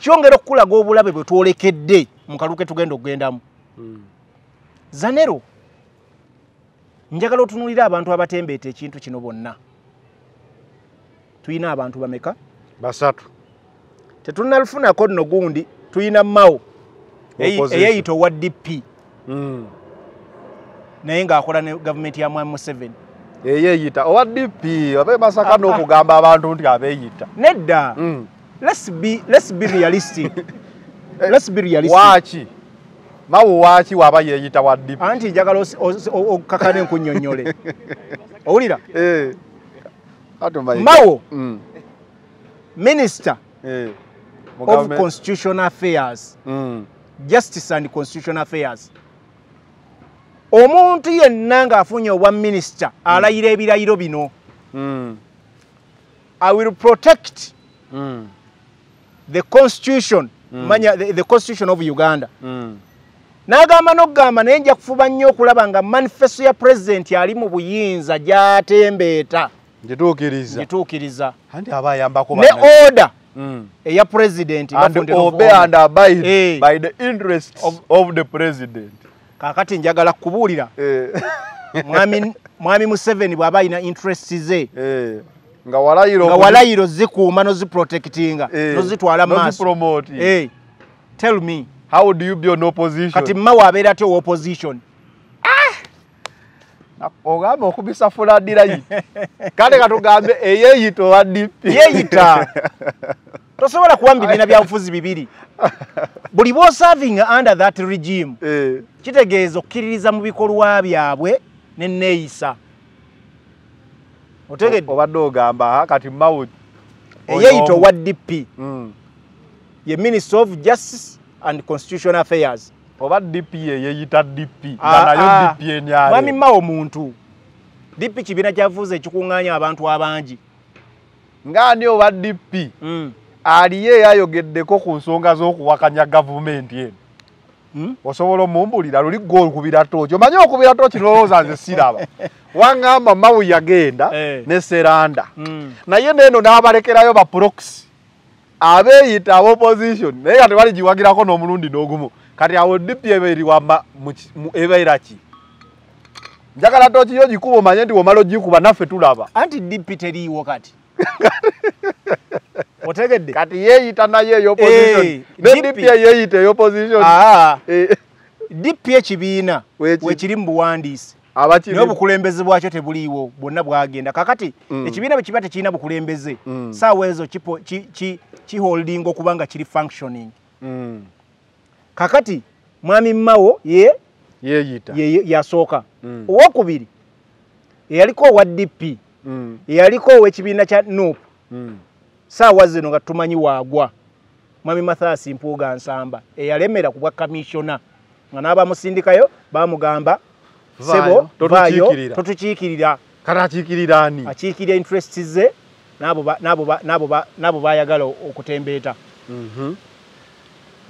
kyongera okukulaga obulabe bwe twolekedde mu kalu ke tugenda okugendamu hmm. zanero njagala otunulira abantu abatembeeta ekintu kino bonna tuyina abantu bameka basatu tetunalufunako nno gundi tuyina mao eyeyita owa dp hmm. naye ng'akola ne gavumenti ya mwami museveni eyeeyita owa dp oba masaka n'okugamba abantu nti abeeyita nedda mm. eh, waki mawu waaki waaba yeeyita wa dp anti njagala okkakane nkunyonnyole owulira eh. mawo mm. minisita eh. of constitutional affairs mm. justice and constitutional affairs omuntu yenna ng'afunye obwa minisita hmm. alayira ebirayiro bino hmm. i will protect hmm. the constitution manya the constitution of uganda n'agamba n'okugamba naye nja kufuba nnyo okulaba nga manifesto ya pulezidenti ali mu buyinza gyatembeeta gituukiriza ne oda eya pulezidenti obe and abide eh. by the interest of the president kakati njagala kubuulira eh. mwami museveni bwaba alina interest ze eh. nga walayiro zikuuma noziprotectinga eh. nozitwala maasokati mawe abeera aty owaopposition ogamba okubisafula ddirayi kale katugambe eyeeyita owa dp yeeyita tosobola kuwa mubibiina byabufuzi bibiri buli bosaving under that regime eh. kitegeeza okkiririza mu bikolwa byabwe neneeyisa otegedde obadde ogamba kati mawut eyeyita owa dp mm. ye minister of justice and constitutional affairs oba dp eyeyita dp ah, nayo ah. dp enyamwami mawo muntu dp kibiina kyavuuza ekikuŋŋaanya abantu abangi ng'ani oba dp mm. aliye yayogeddeko ku nsonga z'okuwakanya gavumenti eno hmm? osobola omumbulira luli gol kubira tooki omanye okubira tooki nolowooza nze siraba wangamba mawu yagenda eh. ne seranda hmm. naye neeno n'abalekerayo ba proxi abeeyita ab opposition naye kati baligiwagirako n'omulundi n'ogumu kati awo dipi ebairiwama ebaira ki njagala tooki yo gikuba omanye nti womala ogikuba naffe tulaba anti dipi teriiwo kati otegedde kati yeeyita nayo eyoposition eh, ne dp yeeyita eyoposition ah. eh. dp ekibiina wekiri mu buwandiisi naye obukulembeze bwakyo tebuliiwo bwonna bwagenda kakati mm. ekibiina bwe kiba tekirina bukulembeze mm. saawa ezo kiholdinga okubanga kiri functioning mm. kakati mwami mawo yeyasooka owokubiri eyaliko owa dp Mm. yaliko owekibiina kya nup mm. saawa zino nga tumanyi waagwa mwami mathasi mpuuga nsamba eyalemera ku bwa kamisyona nga n'abamusindikayo bamugamba sebo vaayo totukiikirira kati akiikirira ani akiikirira interest ze n'abo baayagala okutembeeta mhm.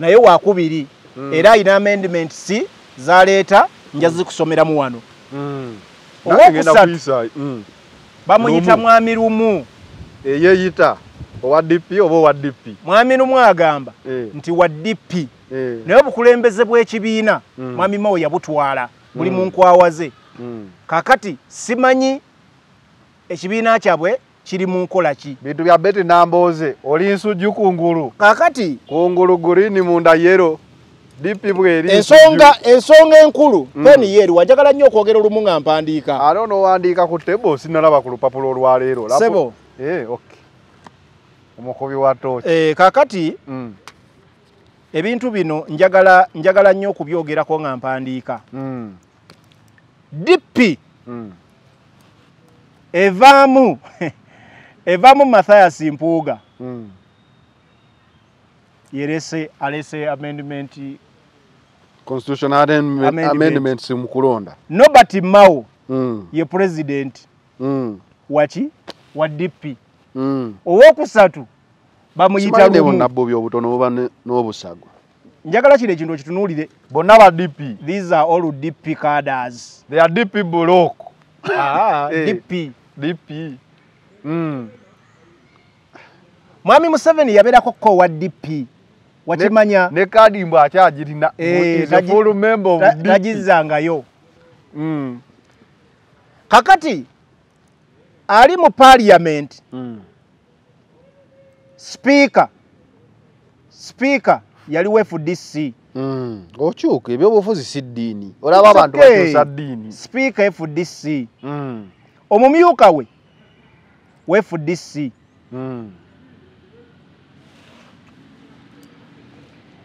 naye waakubiri mm. era ayina amendiment si zaleeta njazikusomeramu wano owokusatu bamuyita mwami lumu eyeyita owa dp oba owa dp mwami lumu agamba e. nti wa dp e. Eh. naye obukulembeze bw'ekibiina mm. mwami mao yabutwala buli mm. munkwawaze mm. kakati simanyi ekibiina kyabwe kiri munkola ki bintu bya beti namboze oli nsujju kungulu kakati kungulu gurini munda yero DP bweri. Ensonga ensonga enkulu peni mm. yeri wajagala nnyo okwogera olumunga mpandiika. I don't know andika ku table sinalaba ku lupapulo olwa leero. Sebo. Eh okay. Omukobi wa tochi. Eh kakati mm. ebintu bino njagala njagala nnyo okubyogera ko nga mpandiika. Mm. DP mm. evamu evamu Mathias Mpuuga. Mm. Yerese alese amendment constitutional amendments, amendments mukulonda nobert mao mm. ye president mm. waki wa dp mm. owokusatu bamuyita lubonabo byobutono oba n'obusagwa njagala kino ekintu okitunuulire bonna ba dp these are all dp carders they are dp block ah, eh. dp dp mm. mwami museveni yabeerako kkoowa dp wakimanya ne kadi mbu akyagirina nagizzangayo kakati ali mu paliamenti mm. sipiika sipiika yali fdc mm. okyuka ebyobufuzi si ddiini olaba abantu ddiini sipiika fdc mm. omumyuka we wefdc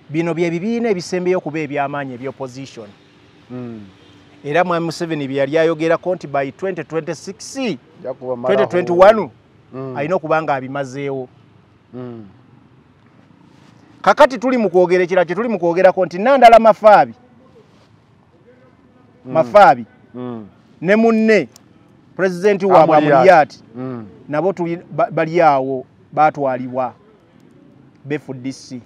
bino bye bibiina ebisembeyo okuba ebyamaanyi ebyopposition hmm. era mwami museveni bye yali ayogerako nti by 2026221 hmm. alina okuba nga abimazeewo hmm. kakati tuli mukwogera ekira kye tuli mukwogerako nti nandala mafaabi mafaabi ne munne pulezidenti waabwe amuliyaati nabo bali awo baatwalibwa befudc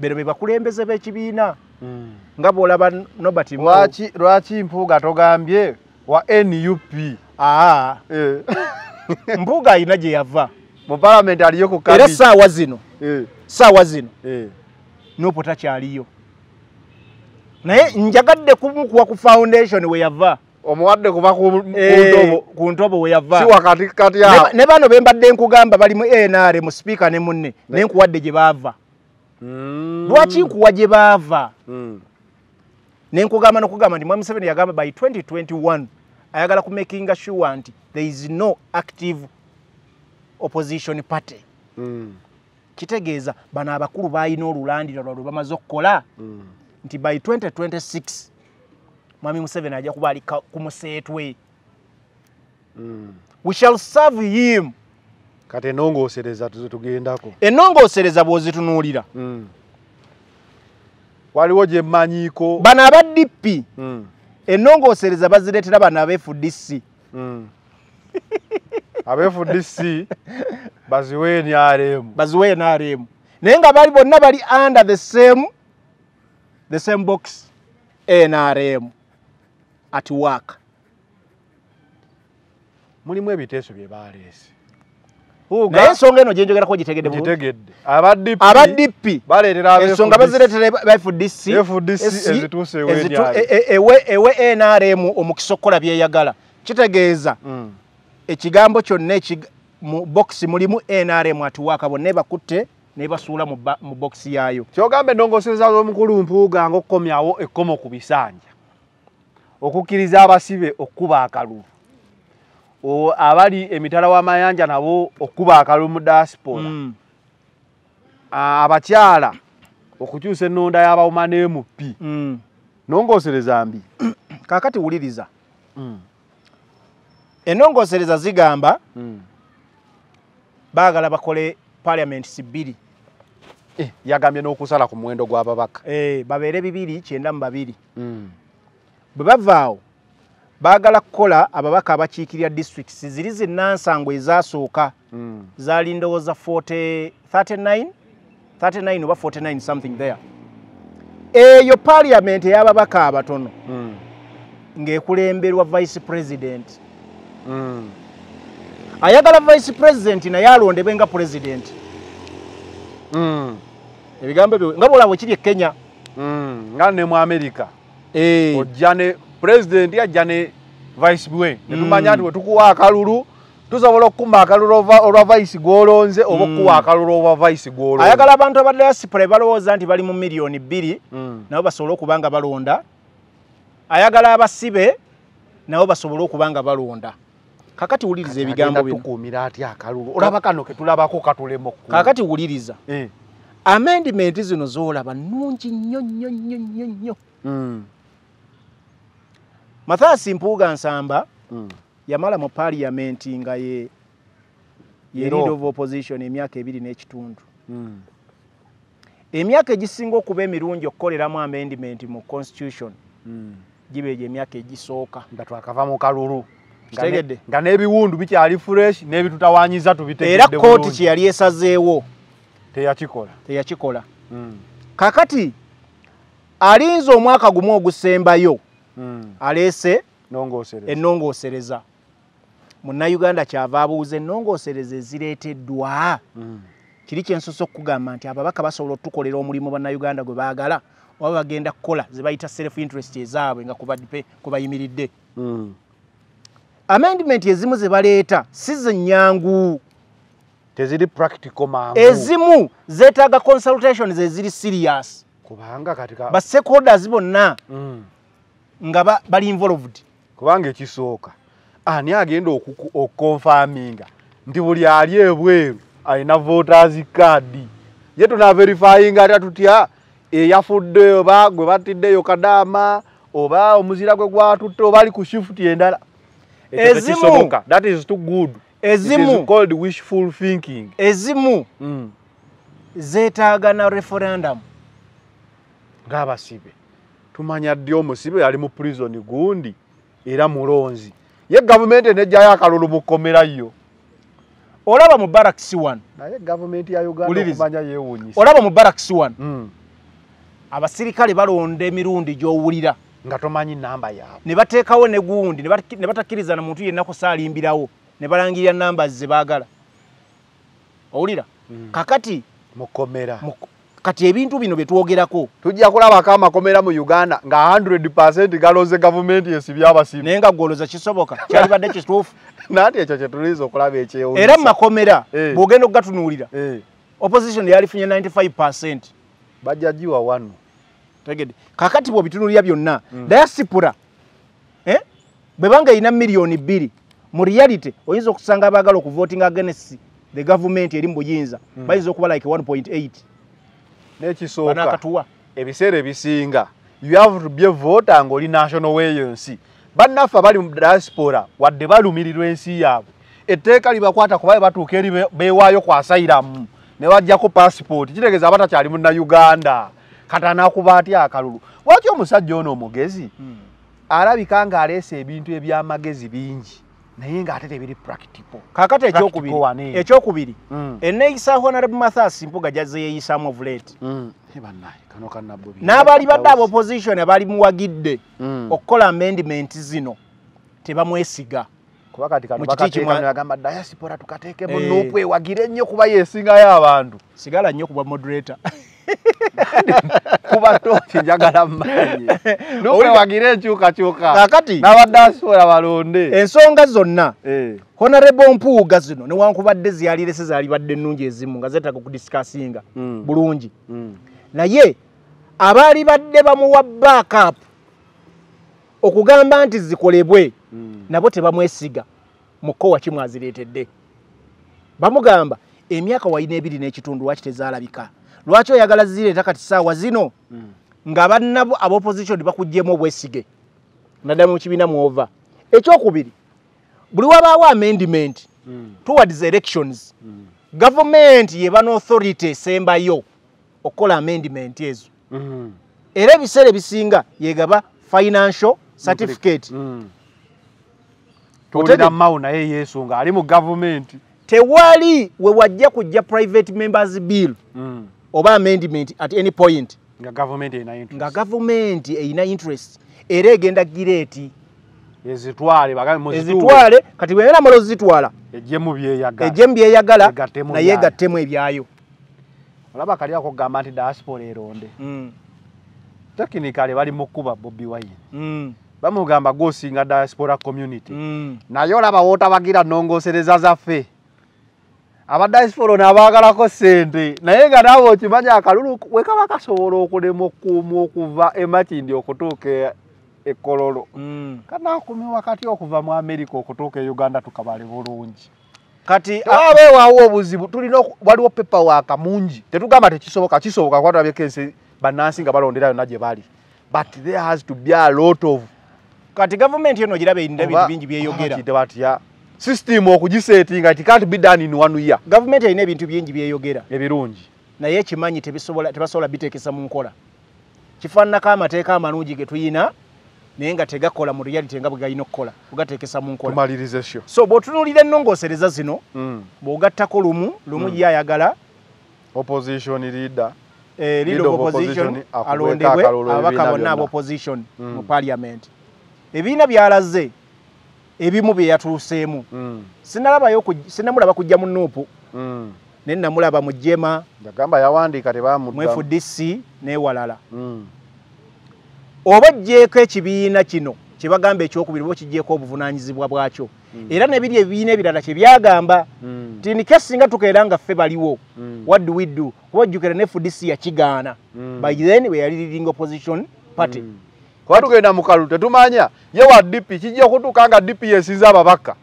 bero be bakulembeze b'ekibiina hmm. nga bwolaba nobatimlwaki lwaki mpuuga togambye wa nup aa eh. mpuuga alina gye yava mupalamenti aliyo kukaera saawa zino eh. saawa zino eh. nopo takyaliyo naye njagadde kumukuwa ku foundation we yava omuwadde kuva ku ntobo weyavawakatikati ne bano be mbadde nkugamba balimu nr mu speaker ne munne nenkuwadde gye baava Mm. lwaki nkuwa gye baava mm. nenkugamba nokugamba nti mwami museveni yagamba by 2021 ayagala ku makinga sure nti there is no active opposition party mm. kitegeeza bano abakulu baalina olulandira lwalwe bamaze okukola nti by 2026 mwami museveni ajja kuba ali ku museetwe we shall serve him kati enongoosereza tugendako enongoosereza bwozitunuulira hmm. waliwo gye mmanyiiko bano abadipi hmm. enongoosereza bazireetera bano abefudc hmm. abefudc baziwe nrm baziwe nrm naye nga bali bonna bali under the same the same box nrm at work mulimu ebiteeso bye baleese naye ensonga eno gyenjogerako gitegede abadipi ensonga bazireetera fdcewe nrm omukisa okukola byeyagala kitegeeza mm. ekigambo kyonna mu bokisi mulimu nrm atiwaaka bonna ebakutte nebasuula mu bokisi yaayo kyogamba endongoseza z'omukulu mpuuga nga okukomyawo ekkomo ku bisanja okukkiriza abasibe okukuba akaluvu abali emitala w'amayanja nabo okuba akalulu mu diaspora mm. abakyala okukyusa ennonda y'abawuma nmp mm. nongosereza mbi kakati wuliriza mm. ennongosereza zigamba mm. baagala bakole paliament bbiri eh, yagambye n'okusala ku muwendo gw'ababaka eh, babeere bibiri kyenda mu babiri mm. bwe bavaawo baagala kukola ababaka abakiikirira disitulikits ziri zinnansango ezasooka mm. zaali ndowooza 39 oba 49 something there eyo paliament ey'ababaka abatono mm. ng'ekulemberwa vice president mm. ayagala vice president naye alondebwe nga president mm. ebigambo ebyo nga bwolaba wekiri e kenya mm. nga ne mu america e. ojja ne pulezidenti ajja ne vice bwe netumanya nti mm. wetukuwa akalulu tusobola okukuma akalulu olwa vice gwolonze oba mm. okukuwa akalulu olwa vice gwolonze ayagala abantu aba diaspora balowooza nti bali mu miliyoni bbiri mm. nabo basobole okuba nga balonda ayagala abasibe nabo basobole okuba nga balonda kakati wuliriza ebigambo bitukuumira aty akalulu olaba kano ketulabako katulemu okku kakati wuliriza eh. amendimenti zino zolaba nungi nnyo nnyo nnyo nnyo nnyo mathasi mpuuga nsamba hmm. yamala mu paliyamenti nga ye yeleader of opposition emyaka ebiri n'ekitundu hmm. emyaka egisinga okuba emirungi okukoleramu amendiment mu constitution hmm. giba egyo emyaka egisooka nga twakava mu kalulu kitegedde nga n'ebiwundu bikyali fresh n'ebitutawanyiza tubitegeddeera kooti kyeyali esazeewo teyakikola teyakikola kakati alinza omwaka gumu ogusembayo Hmm. alese nongosereza enongosereza muna Uganda kyavabuuze nongosereze zireteddwa hmm. kiri kyensoso okugamba nti ababaka basobola okutukolera omulimu bana Uganda gwe baagala oba bagenda kukola zebayita self interest ezaabwe nga kubayimiridde hmm. amendment ezimu zebaleeta si ze nyangu teziri practical mangu ezimu zeetaaga consultations eziri serious kubanga katika ba stakeholders bonna nga bali involved kubanga ekisooka ani ah, agenda okukonfaminga nti buli ali ebweru alina voters kadi ye tunaverifyinga atya tutya ah, eyafudde oba gwe batiddeyo kadaama oba omuzira gwe gwatutte oba ali ku shifuti endala ezimu mm. zeetaagana referendum ng'abasibe tumanya ddi omusibe ali mu pulizoni gundi era mulonzi ye gavumenti enejjayo akalulu mukkomerayo olaba mu barakisiolaba mu barakisi one hmm. abasirikale balonda emirundi gy'owulira nga tomanyi namba yaabe ne bateekawo ne gundi ne batakkiriza na muntu yennaku saalimbirawo ne balangirira namba ze baagala owulira hmm. kakati mukomera kati ebintu bino byetwogerako tujja kulabako amakomera mu uganda nga 100 galoze gavumenti esibyabasibi naye nga goloza kisoboka kyalibadde kituufu nanti ekyo kyetuliiza okulaba ekyew era mumakomera eh. bwogenda okugatunuulira eh. opposition yalifunye 95 bajja giwa wano tegede kakati bwobitunuulira byonna hmm. dayasipura eh? bwebanga erina miliyoni bbiri mu reality oyinza okusanga abaagala okuvootinga agenesi the gavumenti eri mu buyinza hmm. bayinza okuba like 1.8 nekisooka ebiseera ebisinga byevoota nga oli national weyonsi bannaffe abali mu diaspora wadde balumirirwa ensi yaabwe etteeka libakwata kuba batuuka eri bewaayo kwasayiramu ne bajjaku passipoti kitegeeza abatakyali munnauganda kata nakuba atya akalulu lwaki omusajja ono omugezi hmm. alabika ng'aleesa ebintu eby'amagezi bingi naye ngaate tebiri practical kakati ekyokubiri ekyokubiri mm. eneeyisa honorable mathas mpuga jaze yeeyisaamu of late mm. n'abaali badde abaopositioni abaali muwagidde mm. okukola amendiment zino tebamwesiga kubakatiaiyasipora tukateeke munuukwewagire nnyo kuba yesingayo eh. abantu sigala nnyo kuba moderator kubato kinjagala mmanyi nokwewagira enkyukakyuka kakati nabadde asobola balonde ensonga zonna eh. honarebo mpuuga zino newankubadde ziyalirese zalibadde ennungi ezimu nga zeetaga okudisikasinga hmm. bulungi hmm. naye abaali badde bamuwa bakapu okugamba nti zikolebwe hmm. nabo tebamwesiga mukowa kimwaziretedde bamugamba emyaka wayina ebiri n'ekitundu lwaki tezalabika lwaki oyagala zireeta kati saawa zino hmm. ngaabannabo abaopositioni bakugjemu obwesige naddala mukibiina muova ekyokubiri buli wabaawo amendiment hmm. towards elections hmm. gavumenti yeba noauthority esembayo okukola amendiment ezo era ebiseera ebisinga yegaba financial certificate tewali wewajja kujja private members bill mm. oba amendment at any point nga gavumenti erina interest era egenda gira eti ezitwale kati wena mulo zitwala ejemu byeyagala naye egattemu ebyayo olaba kali ako kugamba nti diaspora eronde hmm. tekinikali bali mukuba bobi wayini hmm. bamugamba gosinga diaspora community hmm. naye olaba wotabagira nongosereza zaffe abadayisiporo nabaagalako sente naye nga nawe okimanya akalulu wekaba kasobola okulema okuuma okuva emakindi okutuuka ekololo e mm. kanakumi wakati okuva mu amerika okutuuka e uganda tukabale bulungi kati abeewaawo obuzibu tulina waliwo pepa waaka mungi tetugamba tekisoboka kisoboka kwatulabyeko ensi bannansi nga balonderayo na gye bali but there has to be a lot of kati gavumenti eno giraba ebintu bingi byeyogera system okujisetinga kikati bidani nuwanuya government ayina ebintu byingi byeyogera ebirungi naye ekimanyi tebasobola bitekesa mu nkola kifaananako amateeka amalungi ge tuyina naye nga tegakola mu reality nga bwe galina okukola ogatekesa mu nkola so bw'otunuulira ennongoosereza zino mm. bw'ogattako lumu lumu mm. ye ayagala opposition leader eh, alondebwe ababaka bonna ab'opposition mu mm. parliament ebiina byalaze ebimu bye yatuuseemu mm. sinalabayo sinamulaba kujja mu nuupu mm. naye namulaba mu jema mufdc neewalala oba ojjeeko ekibiina kino kyebagamba ekyokubiri oba okiggyeeko obuvunaanyizibwa bwakyo mm. era nebiri ebibiina ebirala kyebyagamba nti nike singa tukeera nga ffe baliwo wadd widd kuba ojjukira nefdc yakigaana by then bwe yaliriringa opposition party kwatugenda mukalu tetumanya ye wa dp kijja okutukanga dps za babaka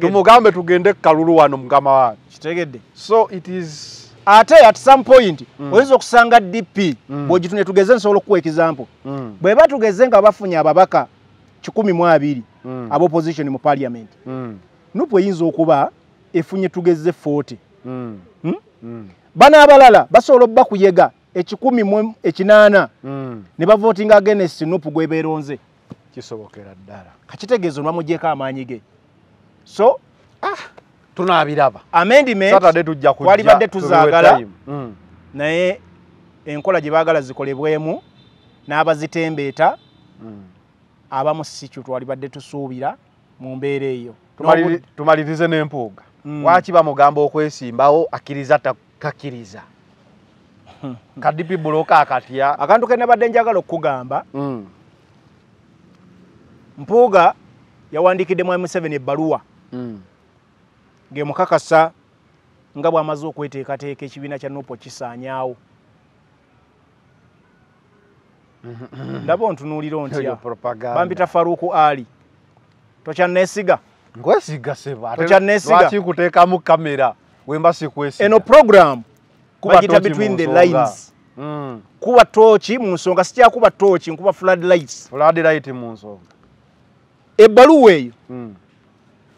tumugambe tugende kalulu wano mukama wange so it is ate at some point mm. oyinza okusanga dp mm. bwegitune tugeze nsobola okuwa ekizampo mm. bwe batugeze nga bafunye ababaka 12 mm. aba opposition mu parliament mm. nupu eyinza okuba efunye tugeze 40 mm. Hmm? Mm? Mm. bana abalala basobola okuba kuyega ekikumi mu ekinaana hmm. ne bavootinga agenesi nupu gweberonze kisobokera ddala kakitegeezo nibamugyeko amaanyi ge so ah, tunabiraba amendimentwalibadde tuzaagala hmm. naye enkola gye baagala zikolebwemu n'abazitembeeta hmm. abamu sikyo twalibadde tusuubira mu mbeera eyo tumalirize n'empuuga waaki bamugamba okwesimbawo akkiriza takakkiriza kadipi buloka akatia akantu kene badenjagalo kugamba mm. mpuga yawandikide mu M7 ebaluwa mm. ge mukakasa ngabwa amazo kwete kateke kibina kya nopo kisanyao hmm. ndabo ntunuliro ntia bambi tafaruku ali tocha nesiga ngwesiga seba tocha nesiga kuteka mu kamera wemba sikwesi eno program kubayita between the lines mm. kuba tochi mu nsonga sikyakuba tochi nkuba floodlight mu nsonga ebbaluwa eyo mm.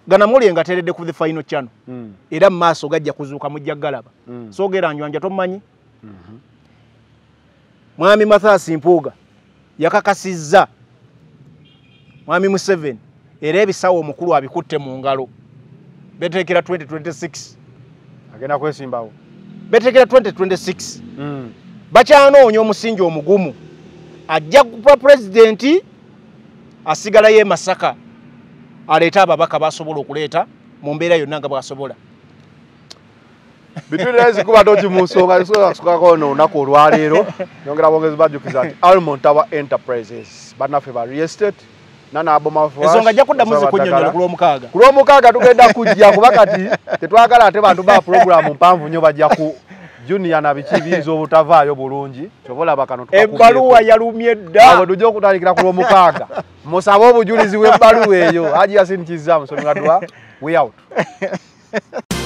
ganamulenga teredde ku the final channel mm. era mu maaso gajja kuzuuka mujja galaba soogera njwanja tomumanyi mm-hmm. mwami mathasi mpuuga yakakasizza mwami museven era ebisawo omukulu abikutte mu ngalo beteekera 2026 agenda kwesimbawo betegera 2026 mm. bakyanoonya omusingi omugumu ajja kupa pulezidenti asigalayo masaka aleete ababaka basobola okuleeta mu mbeera yonna nga bwasobola bitulirazikuba tokimusongaskako nonaku olwaleero yongera bongezi bajukiza nti almontawa enterprises banaffe ba real estate nanabo mafu ezonga jja kudda muzi kunyonyola kulo mukaga kulo mukaga tugenda kujja kubakati tetwagala ate bantu ba program mpanvu nyo bajja ku junior na bichibizo obutavaayo bulungi chobola bakano tukakuye ebaluwa yalumye da abo tujja kutalikira kulo mukaga musabo obujulizi we baluwe eyo haji yasinchizamu so ngadwa we out